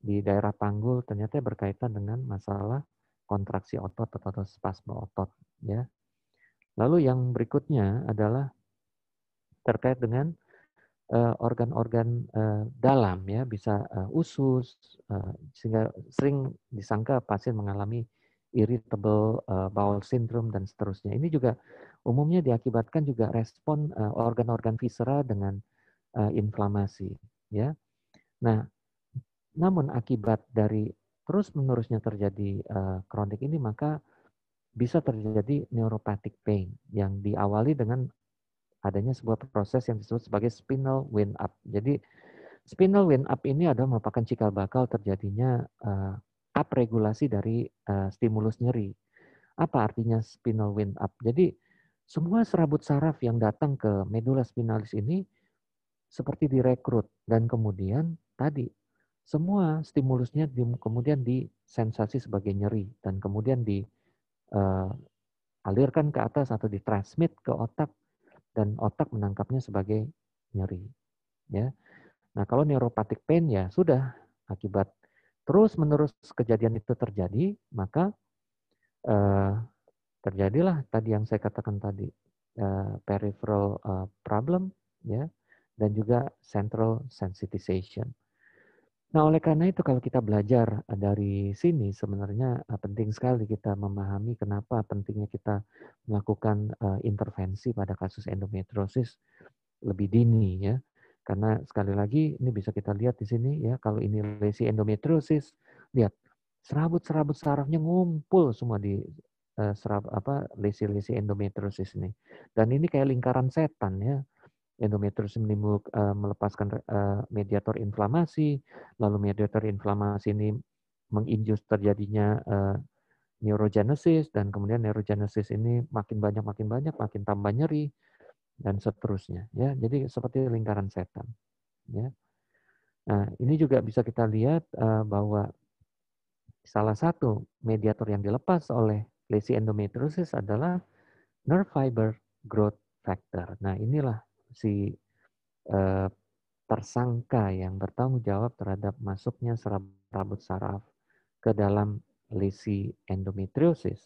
di daerah panggul ternyata berkaitan dengan masalah kontraksi otot atau spasme otot ya. Lalu yang berikutnya adalah terkait dengan Eh, organ-organ eh, dalam ya bisa eh, usus sehingga sering disangka pasien mengalami irritable bowel syndrome dan seterusnya. Ini juga umumnya diakibatkan juga respon organ-organ visera dengan inflamasi ya. Nah, namun akibat dari terus menerusnya terjadi kronik ini maka bisa terjadi neuropathic pain yang diawali dengan adanya sebuah proses yang disebut sebagai spinal wind up. Jadi spinal wind up ini adalah merupakan cikal bakal terjadinya uh, upregulasi dari uh, stimulus nyeri. Apa artinya spinal wind up? Jadi semua serabut saraf yang datang ke medula spinalis ini seperti direkrut dan kemudian tadi semua stimulusnya di, kemudian disensasi sebagai nyeri dan kemudian di uh, alirkan ke atas atau ditransmit ke otak dan otak menangkapnya sebagai nyeri. Ya. Nah, kalau neuropathic pain ya sudah akibat terus-menerus kejadian itu terjadi, maka eh, terjadilah tadi yang saya katakan tadi eh, peripheral eh, problem ya dan juga central sensitization. Nah, oleh karena itu kalau kita belajar eh, dari sini sebenarnya eh, penting sekali kita memahami kenapa pentingnya kita melakukan eh, intervensi pada kasus endometriosis lebih dini ya. Karena sekali lagi ini bisa kita lihat di sini ya kalau ini lesi endometriosis lihat serabut-serabut sarafnya ngumpul semua di serab apa lesi-lesi endometriosis ini. Dan ini kayak lingkaran setan ya endometriosis menimbulkan uh, eh, melepaskan uh, mediator inflamasi, lalu mediator inflamasi ini menginjus terjadinya uh, neurogenesis dan kemudian neurogenesis ini makin banyak makin banyak makin tambah nyeri dan seterusnya ya. Jadi seperti lingkaran setan ya. Nah, ini juga bisa kita lihat uh, bahwa salah satu mediator yang dilepas oleh lesi endometriosis adalah nerve fiber growth factor. Nah, inilah si eh, tersangka yang bertanggung jawab terhadap masuknya serabut saraf ke dalam lesi endometriosis.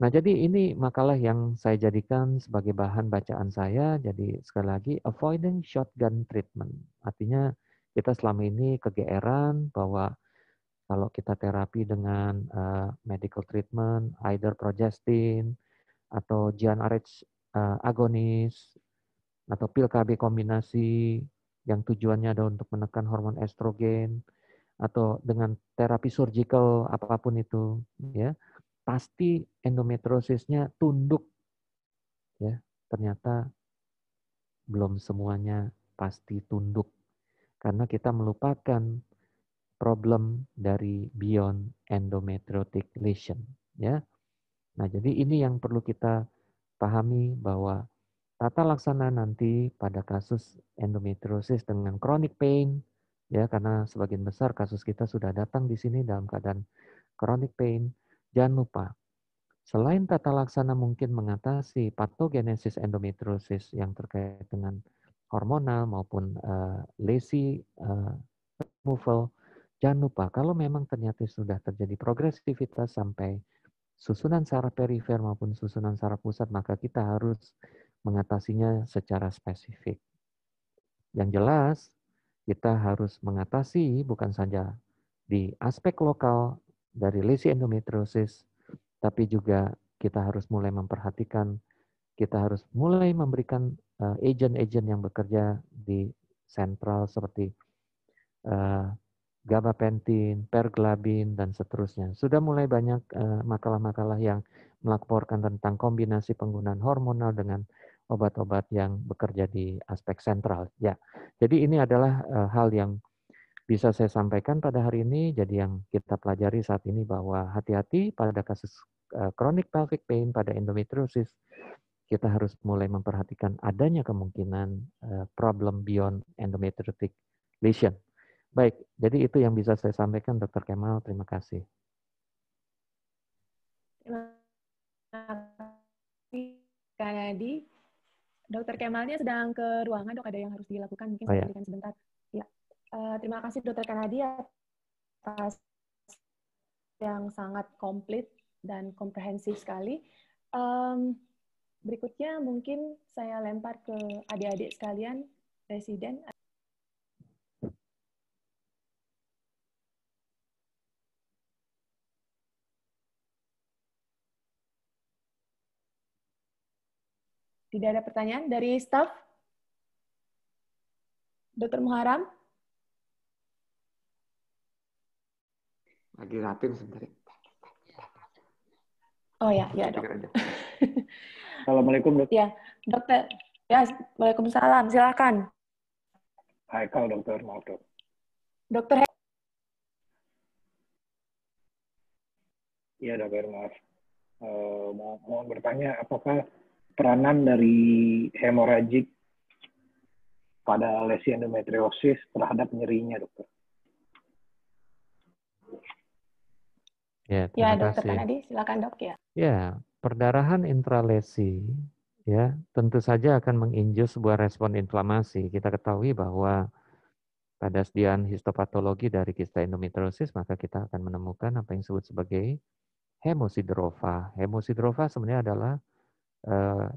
Nah, jadi ini makalah yang saya jadikan sebagai bahan bacaan saya. Jadi sekali lagi, avoiding shotgun treatment. Artinya kita selama ini kegeeran bahwa kalau kita terapi dengan uh, medical treatment, either progestin atau GnRH uh, eh, agonis, atau pil KB kombinasi yang tujuannya ada untuk menekan hormon estrogen atau dengan terapi surgical apapun itu ya pasti endometriosisnya tunduk ya ternyata belum semuanya pasti tunduk karena kita melupakan problem dari beyond endometriotic lesion ya nah jadi ini yang perlu kita pahami bahwa tata laksana nanti pada kasus endometriosis dengan chronic pain ya karena sebagian besar kasus kita sudah datang di sini dalam keadaan chronic pain jangan lupa selain tata laksana mungkin mengatasi patogenesis endometriosis yang terkait dengan hormonal maupun uh, lesi uh, removal jangan lupa kalau memang ternyata sudah terjadi progresivitas sampai susunan saraf perifer maupun susunan saraf pusat maka kita harus mengatasinya secara spesifik. Yang jelas, kita harus mengatasi bukan saja di aspek lokal dari lesi endometriosis, tapi juga kita harus mulai memperhatikan, kita harus mulai memberikan eh, agen-agen yang bekerja di sentral seperti eh, gabapentin, perglabin, dan seterusnya. Sudah mulai banyak makalah eh, -makalah yang melaporkan tentang kombinasi penggunaan hormonal dengan obat-obat yang bekerja di aspek sentral. Ya, jadi ini adalah eh, hal yang bisa saya sampaikan pada hari ini. Jadi yang kita pelajari saat ini bahwa hati-hati pada kasus eh, kronik chronic pelvic pain pada endometriosis, kita harus mulai memperhatikan adanya kemungkinan eh, problem beyond endometriotic lesion. Baik, jadi itu yang bisa saya sampaikan, Dr. Kemal. Terima kasih. Terima kasih, Nadi. Dokter Kemalnya sedang ke ruangan, dok. Ada yang harus dilakukan, mungkin oh, ya. sebentar. Ya. Uh, terima kasih Dokter Kanadi atas yang sangat komplit dan komprehensif sekali. Um, berikutnya mungkin saya lempar ke adik-adik sekalian, Presiden. Tidak ada pertanyaan dari staff? dokter Muharam? Lagi rating sebentar. Ya. Oh ya, ya dok. *laughs* Assalamualaikum dok. Ya, dokter. Ya, waalaikumsalam. Silakan. Hai, kalau dokter mau dok. Dokter. Iya dokter maaf. Uh, mau, mau bertanya apakah peranan dari hemoragik pada lesi endometriosis terhadap nyerinya, dokter. Ya, ya terima ya kasih. Kanadi, silakan dok ya. Ya, perdarahan intralesi ya tentu saja akan menginjus sebuah respon inflamasi. Kita ketahui bahwa pada sediaan histopatologi dari kista endometriosis maka kita akan menemukan apa yang disebut sebagai hemosidrofa. Hemosidrofa sebenarnya adalah uh,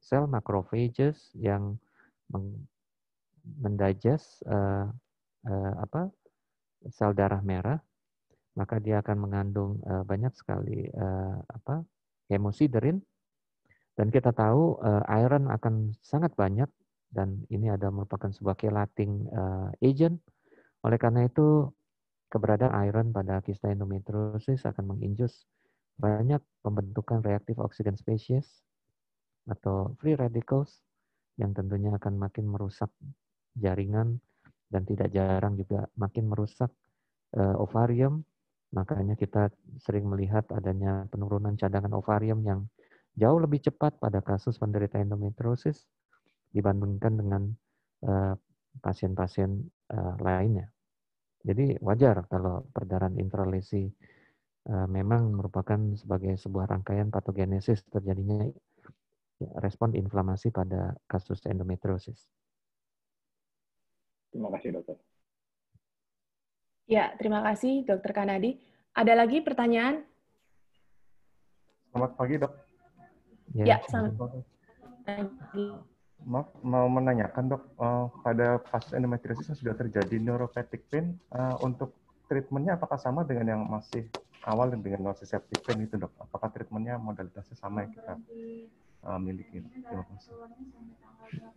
sel macrophages yang mendajas uh, eh, uh, eh, apa sel darah merah maka dia akan mengandung uh, banyak sekali uh, apa hemosiderin dan kita tahu uh, iron akan sangat banyak dan ini ada merupakan sebuah chelating uh, agent oleh karena itu keberadaan iron pada kista endometriosis akan menginjus banyak pembentukan reaktif oksigen spesies atau free radicals yang tentunya akan makin merusak jaringan dan tidak jarang juga makin merusak uh, ovarium. Makanya kita sering melihat adanya penurunan cadangan ovarium yang jauh lebih cepat pada kasus penderita endometriosis dibandingkan dengan eh, pasien-pasien uh, uh, lainnya. Jadi wajar kalau perdarahan intralesi Eh, memang merupakan sebagai sebuah rangkaian patogenesis terjadinya ya, respon inflamasi pada kasus endometriosis. Terima kasih, dokter. Ya, terima kasih, dokter Kanadi. Ada lagi pertanyaan? Selamat pagi, dok. Ya, ya selamat pagi. Maaf, mau menanyakan dok, eh, pada kasus endometriosis yang sudah terjadi neuropathic pain, eh, untuk treatmentnya apakah sama dengan yang masih awal dengan nonsiseptic pain itu dok? Apakah treatmentnya modalitasnya sama yang kita uh, miliki? Terima kasih.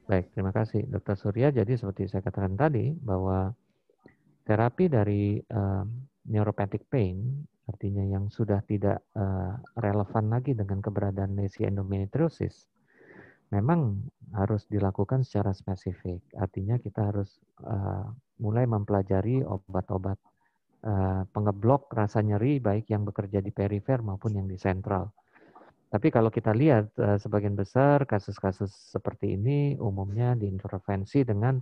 Baik, terima kasih Dokter Surya. Jadi seperti saya katakan tadi bahwa terapi dari uh, neuropathic pain artinya yang sudah tidak uh, relevan lagi dengan keberadaan lesi endometriosis memang harus dilakukan secara spesifik. Artinya kita harus uh, mulai mempelajari obat-obat Eh, pengeblok rasa nyeri baik yang bekerja di perifer maupun yang di sentral. Tapi kalau kita lihat eh, sebagian besar kasus-kasus seperti ini umumnya diintervensi dengan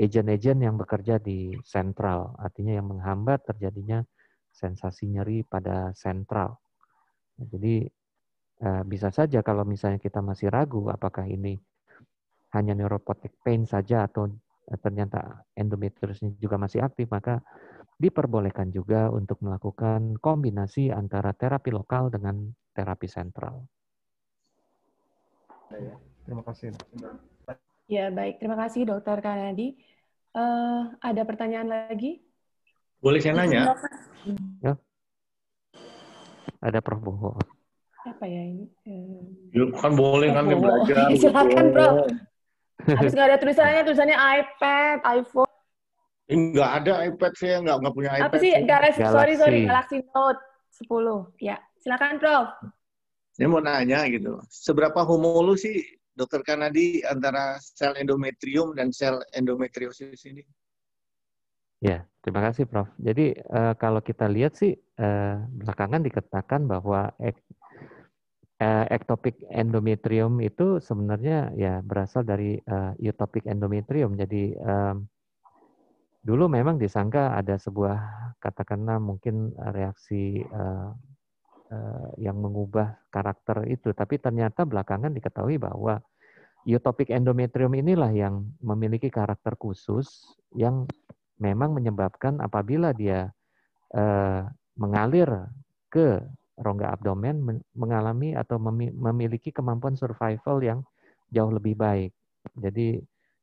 agen-agen yang bekerja di sentral, artinya yang menghambat terjadinya sensasi nyeri pada sentral. Jadi eh, bisa saja kalau misalnya kita masih ragu apakah ini hanya neuropathic pain saja atau ternyata endometriosnya juga masih aktif, maka diperbolehkan juga untuk melakukan kombinasi antara terapi lokal dengan terapi sentral. Ya. Terima kasih. Ya, baik. Terima kasih, Dokter Kanadi. Uh, ada pertanyaan lagi? Boleh saya nanya? Ya. Ada Prof. Boho. Apa ya ini? Uh, ya, kan boleh kan, belajar. *laughs* Silakan, Prof. Habis nggak ada tulisannya, tulisannya iPad, iPhone. Enggak eh, ada iPad saya enggak enggak punya iPad. Apa sih? Galaxy, sorry sorry Galaxy Note 10. Ya, silakan Prof. ini mau nanya gitu. Seberapa homolu sih Dokter Kanadi antara sel endometrium dan sel endometriosis ini? Ya, terima kasih Prof. Jadi uh, kalau kita lihat sih uh, belakangan dikatakan bahwa ek, uh, ectopic endometrium itu sebenarnya ya berasal dari uh, utopic endometrium. Jadi um, dulu memang disangka ada sebuah katakanlah mungkin eh, reaksi uh, uh, yang mengubah karakter itu, tapi ternyata belakangan diketahui bahwa eutopic endometrium inilah yang memiliki karakter khusus yang memang menyebabkan apabila dia uh, mengalir ke rongga abdomen mengalami atau memiliki kemampuan survival yang jauh lebih baik. Jadi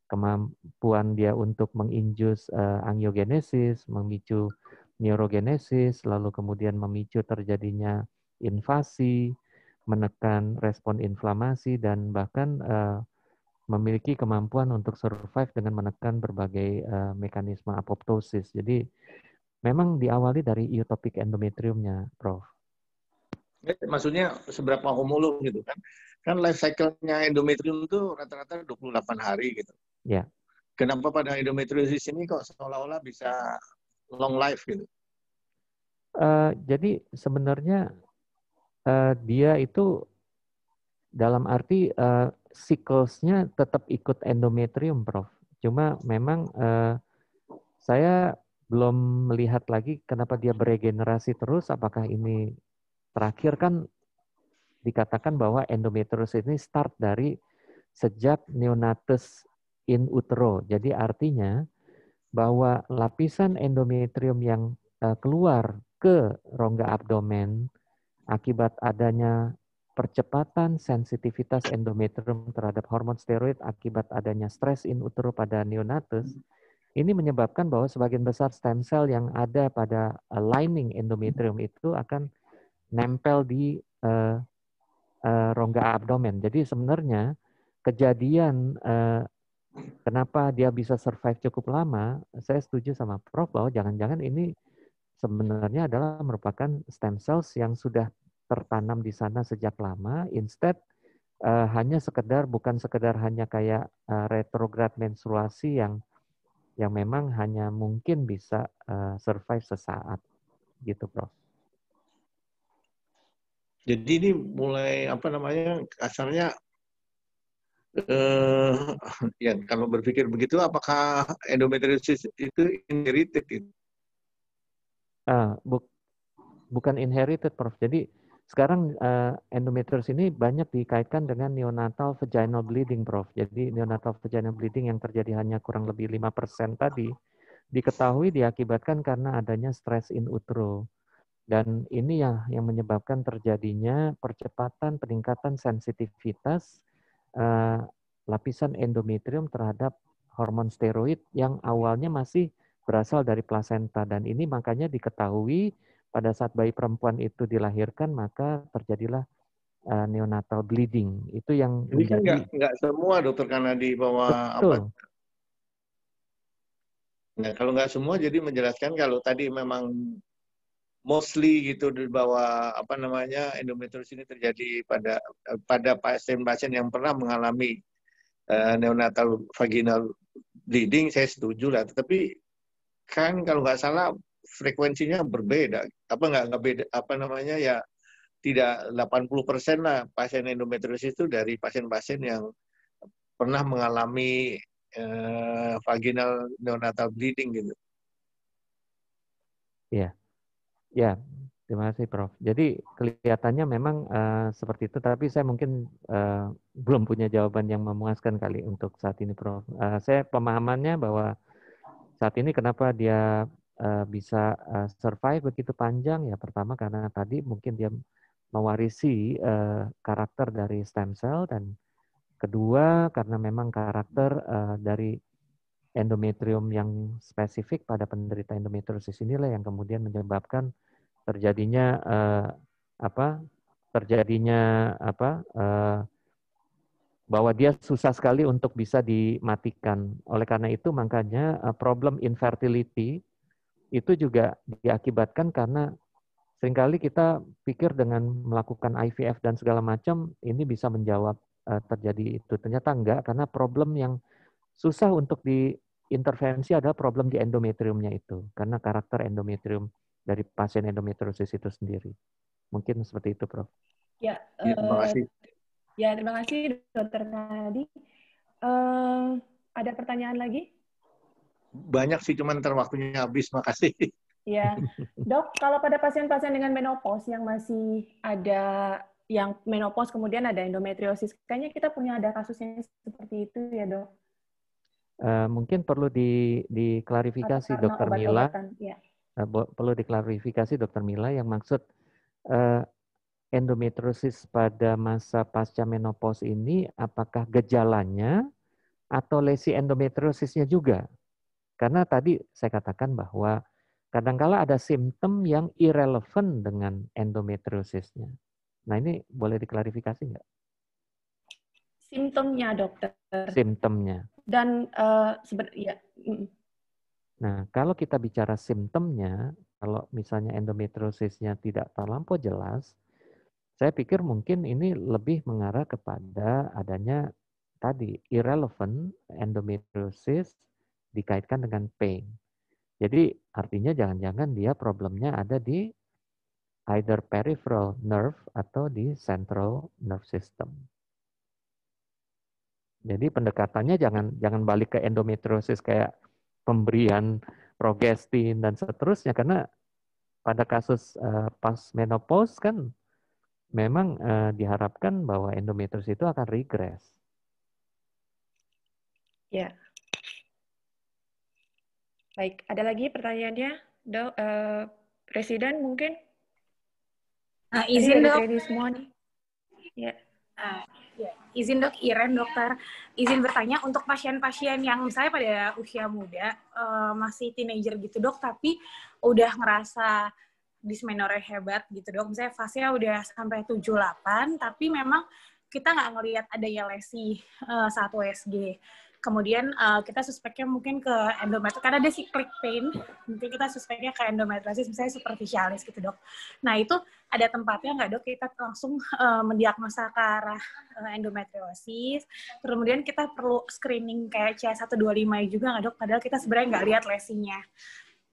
kemampuan dia untuk menginjus uh, angiogenesis, memicu neurogenesis, lalu kemudian memicu terjadinya invasi, menekan respon inflamasi, dan bahkan uh, memiliki kemampuan untuk survive dengan menekan berbagai uh, mekanisme apoptosis. Jadi memang diawali dari eutopic endometriumnya, Prof. Ya, maksudnya seberapa homolog gitu kan? Kan life cycle-nya endometrium itu rata-rata 28 hari gitu. Ya. Kenapa pada endometriosis ini kok seolah-olah bisa long life gitu? Uh, jadi sebenarnya uh, dia itu dalam arti uh, eh, siklusnya tetap ikut endometrium, Prof. Cuma memang uh, saya belum melihat lagi kenapa dia beregenerasi terus. Apakah ini terakhir kan dikatakan bahwa endometriosis ini start dari sejak neonatus in utero. Jadi artinya bahwa lapisan endometrium yang eh, keluar ke rongga abdomen akibat adanya percepatan sensitivitas endometrium terhadap hormon steroid akibat adanya stres in utero pada neonatus ini menyebabkan bahwa sebagian besar stem cell yang ada pada eh, lining endometrium itu akan nempel di uh, uh, rongga abdomen. Jadi sebenarnya kejadian uh, Kenapa dia bisa survive cukup lama? Saya setuju sama Prof bahwa jangan-jangan ini sebenarnya adalah merupakan stem cells yang sudah tertanam di sana sejak lama. Instead uh, hanya sekedar bukan sekedar hanya kayak uh, retrograd menstruasi yang yang memang hanya mungkin bisa uh, survive sesaat gitu, Prof. Jadi ini mulai apa namanya asalnya Uh, ya kalau berpikir begitu, apakah endometriosis itu inherited? Gitu? Ah, bu bukan inherited, Prof. Jadi sekarang uh, endometriosis ini banyak dikaitkan dengan neonatal vaginal bleeding, Prof. Jadi neonatal vaginal bleeding yang terjadi hanya kurang lebih 5% tadi diketahui diakibatkan karena adanya stres in utero. Dan ini yang yang menyebabkan terjadinya percepatan peningkatan sensitivitas Eh, lapisan endometrium terhadap hormon steroid yang awalnya masih berasal dari plasenta dan ini makanya diketahui pada saat bayi perempuan itu dilahirkan maka terjadilah uh, neonatal bleeding itu yang ini kan nggak nggak semua dokter karena di Betul. apa nah kalau nggak semua jadi menjelaskan kalau tadi memang mostly gitu di bawah apa namanya endometriosis ini terjadi pada pada pasien-pasien yang pernah mengalami uh, neonatal vaginal bleeding saya setuju lah tetapi kan kalau nggak salah frekuensinya berbeda apa nggak nggak beda apa namanya ya tidak 80 persen lah pasien endometriosis itu dari pasien-pasien yang pernah mengalami uh, vaginal neonatal bleeding gitu. Iya. Ya, terima kasih Prof. Jadi kelihatannya memang uh, seperti itu, tapi saya mungkin uh, belum punya jawaban yang memuaskan kali untuk saat ini Prof. Uh, saya pemahamannya bahwa saat ini kenapa dia uh, bisa uh, survive begitu panjang, ya pertama karena tadi mungkin dia mewarisi uh, karakter dari stem cell dan kedua karena memang karakter uh, dari endometrium yang spesifik pada penderita endometriosis inilah yang kemudian menyebabkan terjadinya eh, apa terjadinya apa eh, bahwa dia susah sekali untuk bisa dimatikan. Oleh karena itu makanya eh, problem infertility itu juga diakibatkan karena seringkali kita pikir dengan melakukan IVF dan segala macam ini bisa menjawab eh, terjadi itu. Ternyata enggak karena problem yang susah untuk diintervensi adalah problem di endometriumnya itu karena karakter endometrium dari pasien endometriosis itu sendiri. Mungkin seperti itu, Prof. Ya, ya terima eh, kasih. Ya, terima kasih, Dokter Nadi. Uh, ada pertanyaan lagi? Banyak sih, cuman ntar waktunya habis. Makasih. Ya, dok, kalau pada pasien-pasien dengan menopause yang masih ada yang menopause kemudian ada endometriosis, kayaknya kita punya ada kasusnya seperti itu ya, dok. Uh, mungkin perlu di diklarifikasi, Dokter Mila. Ya Eh, perlu diklarifikasi dokter Mila yang maksud uh, eh, endometriosis pada masa pasca menopause ini apakah gejalanya atau lesi endometriosisnya juga? Karena tadi saya katakan bahwa kadangkala ada simptom yang irrelevant dengan endometriosisnya. Nah ini boleh diklarifikasi nggak? Simptomnya dokter. Simptomnya. Dan uh, eh, sebenarnya Nah, kalau kita bicara simptomnya, kalau misalnya endometriosisnya tidak terlampau jelas, saya pikir mungkin ini lebih mengarah kepada adanya tadi irrelevant endometriosis dikaitkan dengan pain. Jadi artinya jangan-jangan dia problemnya ada di either peripheral nerve atau di central nerve system. Jadi pendekatannya jangan jangan balik ke endometriosis kayak pemberian progestin dan seterusnya karena pada kasus uh, pas menopause kan memang uh, diharapkan bahwa endometriosis itu akan regres. Ya. Baik, ada lagi pertanyaannya, Dok? Uh, eh, Presiden mungkin? Nah, izin dok. Ya. Uh, izin dok Iren dokter izin bertanya untuk pasien-pasien yang misalnya pada usia muda uh, masih teenager gitu dok tapi udah ngerasa dismenore hebat gitu dok misalnya fasenya udah sampai 78 tapi memang kita nggak ngelihat adanya lesi uh, saat USG kemudian uh, kita suspeknya mungkin ke endometriosis karena dia cyclic pain mungkin kita suspeknya ke endometriosis misalnya superficialis gitu dok nah itu ada tempatnya nggak dok kita langsung uh, mendiagnosa ke arah uh, endometriosis kemudian kita perlu screening kayak cs 125 juga nggak dok padahal kita sebenarnya nggak lihat lesinya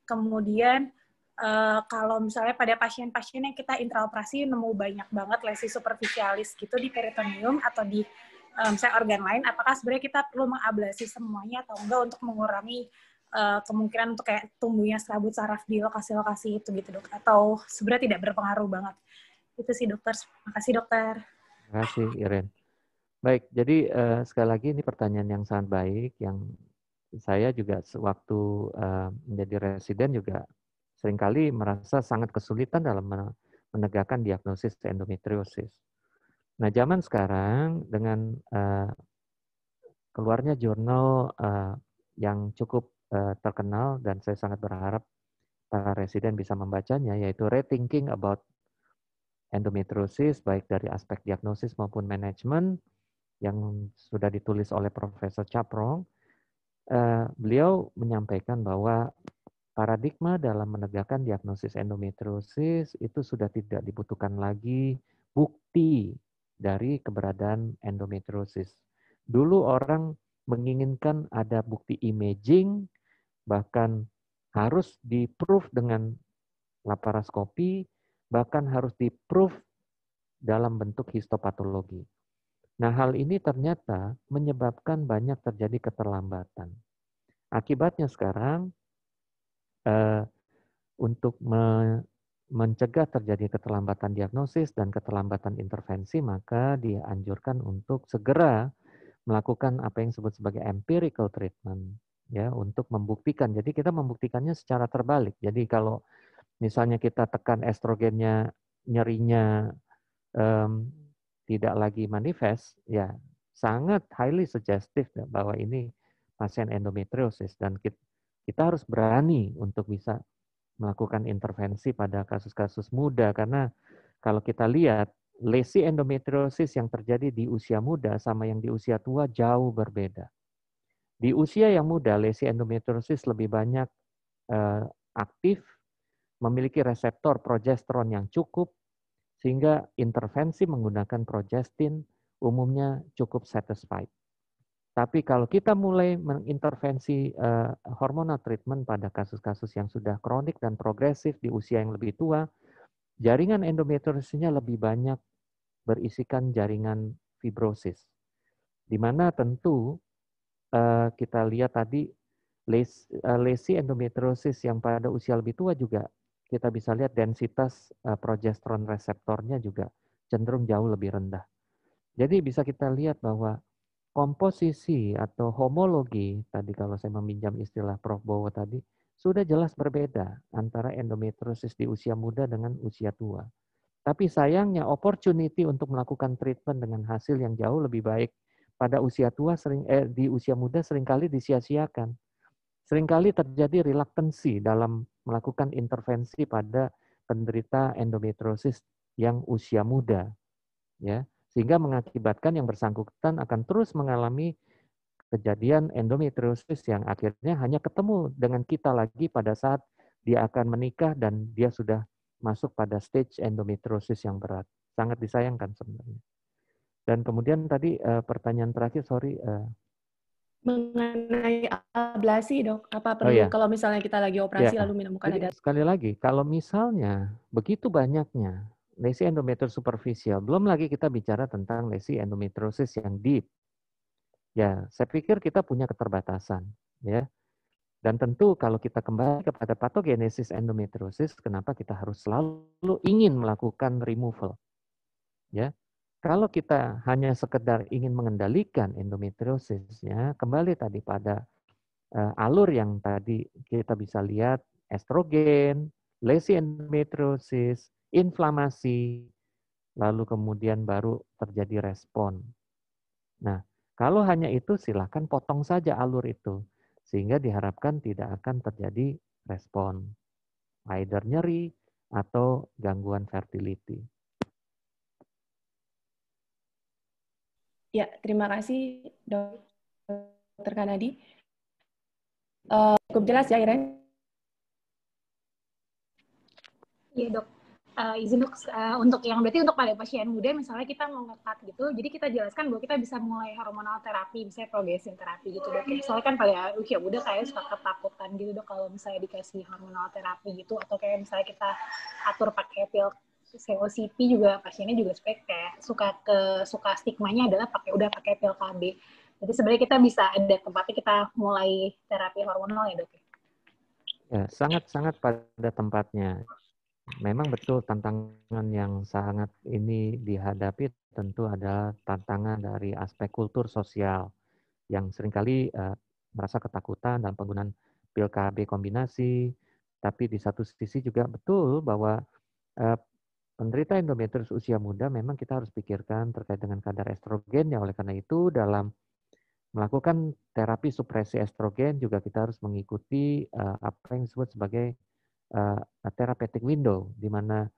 kemudian Uh, kalau misalnya pada pasien-pasien yang kita intraoperasi nemu banyak banget lesi superficialis gitu di peritoneum atau di um, misalnya organ lain, apakah sebenarnya kita perlu mengablasi semuanya atau enggak untuk mengurangi uh, kemungkinan untuk kayak tumbuhnya serabut saraf di lokasi-lokasi itu gitu dok? Atau sebenarnya tidak berpengaruh banget? Itu sih dokter. Makasih dokter. Terima kasih Iren. Baik, jadi uh, sekali lagi ini pertanyaan yang sangat baik yang saya juga sewaktu uh, menjadi residen juga seringkali merasa sangat kesulitan dalam menegakkan diagnosis endometriosis Nah, zaman sekarang dengan uh, keluarnya jurnal uh, yang cukup uh, terkenal dan saya sangat berharap para residen bisa membacanya yaitu Rethinking About Endometriosis baik dari aspek diagnosis maupun manajemen yang sudah ditulis oleh Profesor Caprong. Uh, beliau menyampaikan bahwa paradigma dalam menegakkan diagnosis endometriosis itu sudah tidak dibutuhkan lagi bukti dari keberadaan endometriosis. Dulu orang menginginkan ada bukti imaging, bahkan harus di-proof dengan laparoskopi, bahkan harus di-proof dalam bentuk histopatologi. Nah, hal ini ternyata menyebabkan banyak terjadi keterlambatan. Akibatnya sekarang, eh, untuk mencegah terjadi keterlambatan diagnosis dan keterlambatan intervensi, maka dianjurkan untuk segera melakukan apa yang disebut sebagai empirical treatment ya untuk membuktikan. Jadi kita membuktikannya secara terbalik. Jadi kalau misalnya kita tekan estrogennya nyerinya um, tidak lagi manifest, ya sangat highly suggestif bahwa ini pasien endometriosis dan kita, kita harus berani untuk bisa melakukan intervensi pada kasus-kasus muda karena kalau kita lihat lesi endometriosis yang terjadi di usia muda sama yang di usia tua jauh berbeda. Di usia yang muda lesi endometriosis lebih banyak eh, aktif, memiliki reseptor progesteron yang cukup sehingga intervensi menggunakan progestin umumnya cukup satisfied. Tapi kalau kita mulai mengintervensi uh, hormonal treatment pada kasus-kasus yang sudah kronik dan progresif di usia yang lebih tua, jaringan endometriosisnya lebih banyak berisikan jaringan fibrosis. Di mana tentu uh, kita lihat tadi les, uh, lesi endometriosis yang pada usia lebih tua juga kita bisa lihat densitas uh, progesteron reseptornya juga cenderung jauh lebih rendah. Jadi bisa kita lihat bahwa komposisi atau homologi tadi kalau saya meminjam istilah Prof Bowo tadi sudah jelas berbeda antara endometriosis di usia muda dengan usia tua. Tapi sayangnya opportunity untuk melakukan treatment dengan hasil yang jauh lebih baik pada usia tua sering eh, di usia muda seringkali disia-siakan. Seringkali terjadi reluctancy dalam melakukan intervensi pada penderita endometriosis yang usia muda. Ya sehingga mengakibatkan yang bersangkutan akan terus mengalami kejadian endometriosis yang akhirnya hanya ketemu dengan kita lagi pada saat dia akan menikah dan dia sudah masuk pada stage endometriosis yang berat. Sangat disayangkan sebenarnya. Dan kemudian tadi eh, pertanyaan terakhir, sorry. Eh. Mengenai ablasi dok, apa oh, perlu oh, iya. kalau misalnya kita lagi operasi ya. lalu minum kanada? Sekali lagi, kalau misalnya begitu banyaknya lesi endometrium superficial. Belum lagi kita bicara tentang lesi endometriosis yang deep. Ya, saya pikir kita punya keterbatasan, ya. Dan tentu kalau kita kembali kepada patogenesis endometriosis, kenapa kita harus selalu ingin melakukan removal? Ya. Kalau kita hanya sekedar ingin mengendalikan endometriosisnya, kembali tadi pada uh, alur yang tadi kita bisa lihat estrogen, lesi endometriosis, inflamasi, lalu kemudian baru terjadi respon. Nah, kalau hanya itu silahkan potong saja alur itu, sehingga diharapkan tidak akan terjadi respon. Either nyeri atau gangguan fertility. Ya, terima kasih Dokter Kanadi. Uh, cukup jelas ya, Iren? Iya, dok uh, izin untuk uh, untuk yang berarti untuk pada pasien muda misalnya kita mau ngekat gitu jadi kita jelaskan bahwa kita bisa mulai hormonal terapi misalnya progression terapi gitu dok misalnya kan pada usia muda saya suka ketakutan gitu dok kalau misalnya dikasih hormonal terapi gitu atau kayak misalnya kita atur pakai pil COCP juga pasiennya juga spek kayak suka ke suka stigmanya adalah pakai udah pakai pil KB jadi sebenarnya kita bisa ada tempatnya kita mulai terapi hormonal ya dok ya sangat sangat pada tempatnya memang betul tantangan yang sangat ini dihadapi tentu adalah tantangan dari aspek kultur sosial yang seringkali uh, merasa ketakutan dalam penggunaan pil KB kombinasi, tapi di satu sisi juga betul bahwa uh, penderita endometriosis usia muda memang kita harus pikirkan terkait dengan kadar estrogennya. Oleh karena itu dalam melakukan terapi supresi estrogen juga kita harus mengikuti uh, apa yang disebut sebagai uh, therapeutic window, di mana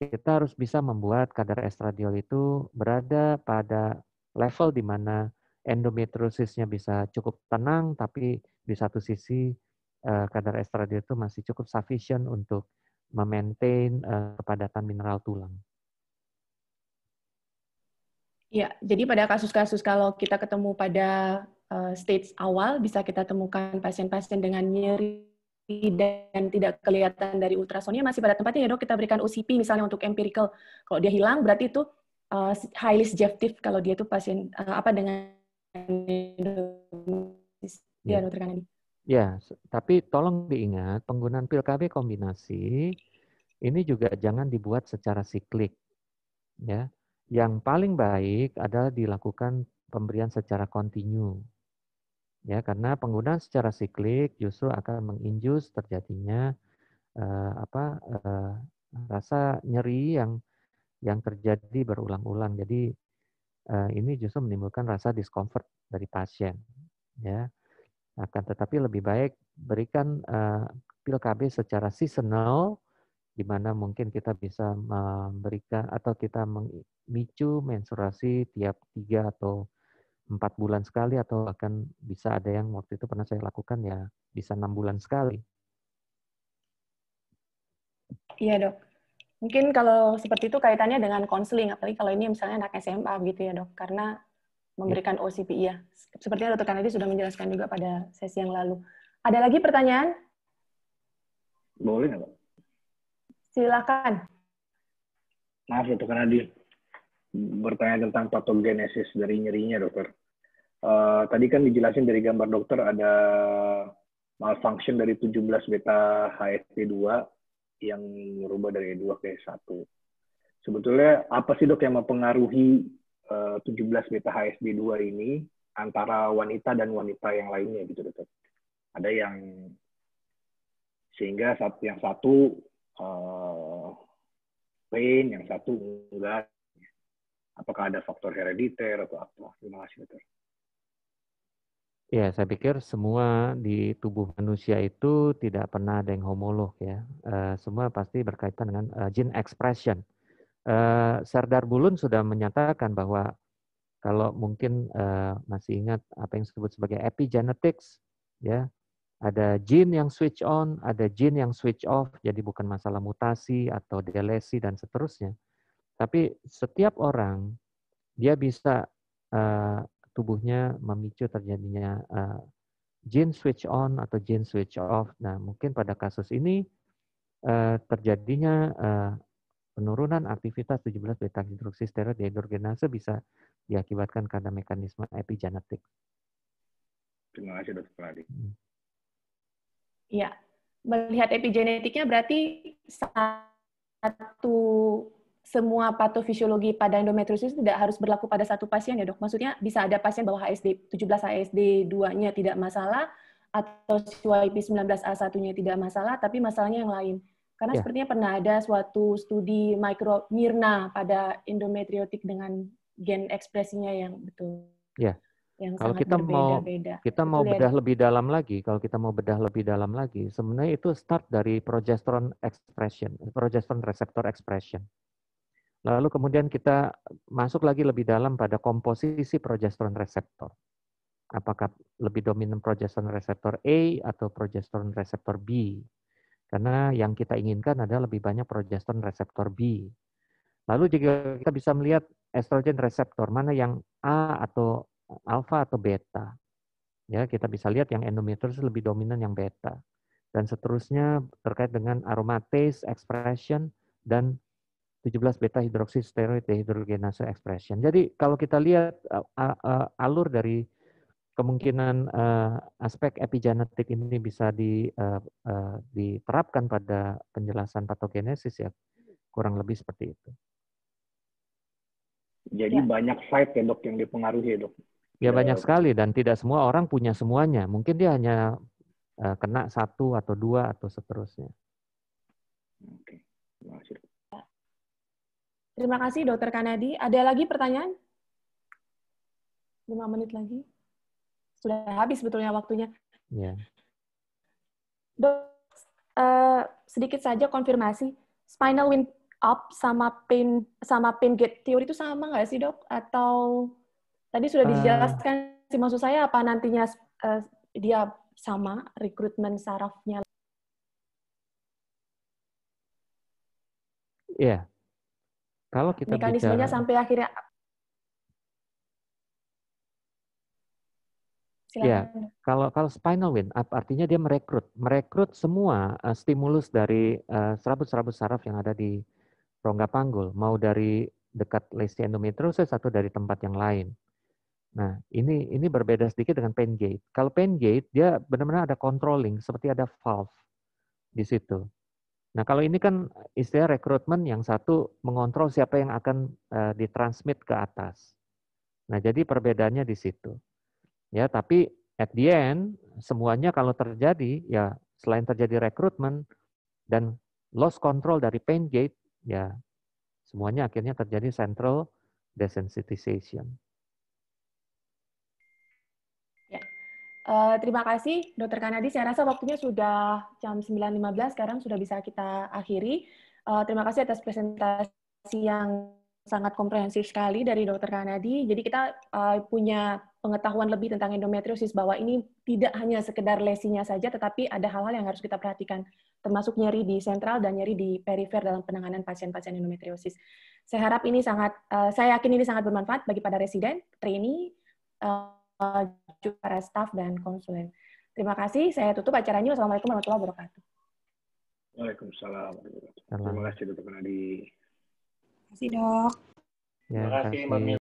kita harus bisa membuat kadar estradiol itu berada pada level di mana endometriosisnya bisa cukup tenang, tapi di satu sisi uh, kadar estradiol itu masih cukup sufficient untuk memaintain uh, kepadatan mineral tulang. Ya, jadi pada kasus-kasus kalau kita ketemu pada uh, stage awal, bisa kita temukan pasien-pasien dengan nyeri dan tidak kelihatan dari ultrasonnya masih pada tempatnya ya dok kita berikan OCP misalnya untuk empirical kalau dia hilang berarti itu uh, highly subjective kalau dia itu pasien uh, apa dengan ya, ya, dokter Kanadi. Ya, tapi tolong diingat penggunaan pil KB kombinasi ini juga jangan dibuat secara siklik. Ya, yang paling baik adalah dilakukan pemberian secara kontinu ya karena penggunaan secara siklik justru akan menginjus terjadinya uh, apa uh, rasa nyeri yang yang terjadi berulang-ulang. Jadi uh, ini justru menimbulkan rasa discomfort dari pasien ya. Akan tetapi lebih baik berikan uh, pil KB secara seasonal di mana mungkin kita bisa memberikan atau kita memicu mensurasi tiap tiga atau empat bulan sekali atau bahkan bisa ada yang waktu itu pernah saya lakukan ya bisa enam bulan sekali. Iya dok. Mungkin kalau seperti itu kaitannya dengan konseling, apalagi kalau ini misalnya anak SMA gitu ya dok, karena memberikan ya. OCP ya. Seperti yang dokter Kanadi sudah menjelaskan juga pada sesi yang lalu. Ada lagi pertanyaan? Boleh nggak, Pak? Silakan. Maaf, dokter Kanadi. Bertanya tentang patogenesis dari nyerinya, dokter uh, tadi kan dijelasin dari gambar dokter ada malfunction dari 17 beta HSP2 yang merubah dari E2 ke E1. Sebetulnya apa sih dok yang mempengaruhi eh, uh, 17 beta HSD2 ini antara wanita dan wanita yang lainnya gitu dok? Ada yang sehingga satu yang satu uh, pain, yang satu enggak. Apakah ada faktor herediter atau apa? Terima kasih dokter. Ya, saya pikir semua di tubuh manusia itu tidak pernah ada yang homolog ya. Uh, semua pasti berkaitan dengan uh, gene expression. Uh, Serdar Bulun sudah menyatakan bahwa kalau mungkin uh, masih ingat apa yang disebut sebagai epigenetics ya. Ada gene yang switch on, ada gene yang switch off, jadi bukan masalah mutasi atau delesi dan seterusnya. Tapi setiap orang dia bisa uh, tubuhnya memicu terjadinya uh, gene switch on atau gene switch off. Nah, mungkin pada kasus ini uh, terjadinya uh, penurunan aktivitas 17 beta hidroksisteroid dehidrogenase bisa diakibatkan karena mekanisme epigenetik. Terima kasih Dr. Pradi. Iya, hmm. melihat epigenetiknya berarti satu semua patofisiologi pada endometriosis tidak harus berlaku pada satu pasien ya dok? Maksudnya bisa ada pasien bahwa HSD 17 HSD 2-nya tidak masalah atau CYP 19A1-nya tidak masalah, tapi masalahnya yang lain. Karena ya. sepertinya pernah ada suatu studi mikro Mirna pada endometriotik dengan gen ekspresinya yang betul. Ya. Yang kalau kita mau kita mau Lihat. Ya, bedah lebih dalam lagi, kalau kita mau bedah lebih dalam lagi, sebenarnya itu start dari progesterone expression, progesterone receptor expression. Lalu kemudian kita masuk lagi lebih dalam pada komposisi progesteron reseptor. Apakah lebih dominan progesteron reseptor A atau progesteron reseptor B? Karena yang kita inginkan adalah lebih banyak progesteron reseptor B. Lalu jika kita bisa melihat estrogen reseptor mana yang A atau alfa atau beta. Ya, kita bisa lihat yang endometriosis lebih dominan yang beta. Dan seterusnya terkait dengan aromatase, expression, dan 17 beta hidroksi steroid dehidrogenase expression. Jadi kalau kita lihat alur dari kemungkinan e, aspek epigenetik ini bisa e, e, diterapkan pada penjelasan patogenesis ya kurang lebih seperti itu. Jadi ya. banyak site ya dok yang dipengaruhi ya, dok. Ya banyak sekali dan tidak semua orang punya semuanya. Mungkin dia hanya kena satu atau dua atau seterusnya. Oke, terima kasih. Terima kasih Dokter Kanadi. Ada lagi pertanyaan? Lima menit lagi. Sudah habis sebetulnya waktunya. Ya. Dok, uh, sedikit saja konfirmasi. Spinal wind up sama pain sama pain gate teori itu sama nggak sih dok? Atau tadi sudah eh. dijelaskan uh, sih maksud saya apa nantinya uh, dia sama rekrutmen sarafnya? Iya, yeah, kalau kita mekanismenya bicara, sampai akhirnya Silahkan. Ya, kalau kalau spinal wind artinya dia merekrut, merekrut semua uh, stimulus dari eh, serabut-serabut saraf yang ada di rongga panggul, mau dari dekat lesi endometriosis atau dari tempat yang lain. Nah, ini ini berbeda sedikit dengan pain gate. Kalau pain gate dia benar-benar ada controlling seperti ada valve di situ. Nah, kalau ini kan istilah rekrutmen yang satu mengontrol siapa yang akan uh, ditransmit ke atas. Nah, jadi perbedaannya di situ. Ya, tapi at the end semuanya kalau terjadi ya selain terjadi rekrutmen dan loss control dari pain gate ya semuanya akhirnya terjadi central desensitization. Eh, terima kasih, Dokter Kanadi. Saya rasa waktunya sudah jam 9.15, sekarang sudah bisa kita akhiri. Uh, terima kasih atas presentasi yang sangat komprehensif sekali dari Dokter Kanadi. Jadi kita uh, punya pengetahuan lebih tentang endometriosis bahwa ini tidak hanya sekedar lesinya saja, tetapi ada hal-hal yang harus kita perhatikan, termasuk nyeri di sentral dan nyeri di perifer dalam penanganan pasien-pasien endometriosis. Saya harap ini sangat, uh, saya yakin ini sangat bermanfaat bagi para residen, trainee, uh, maju eh, para staff dan konsulen. Terima kasih. Saya tutup acaranya. Wassalamualaikum warahmatullahi wabarakatuh. Waalaikumsalam. Terima kasih, Dr. Nadi. Terima kasih, Dok. terima kasih, Mami.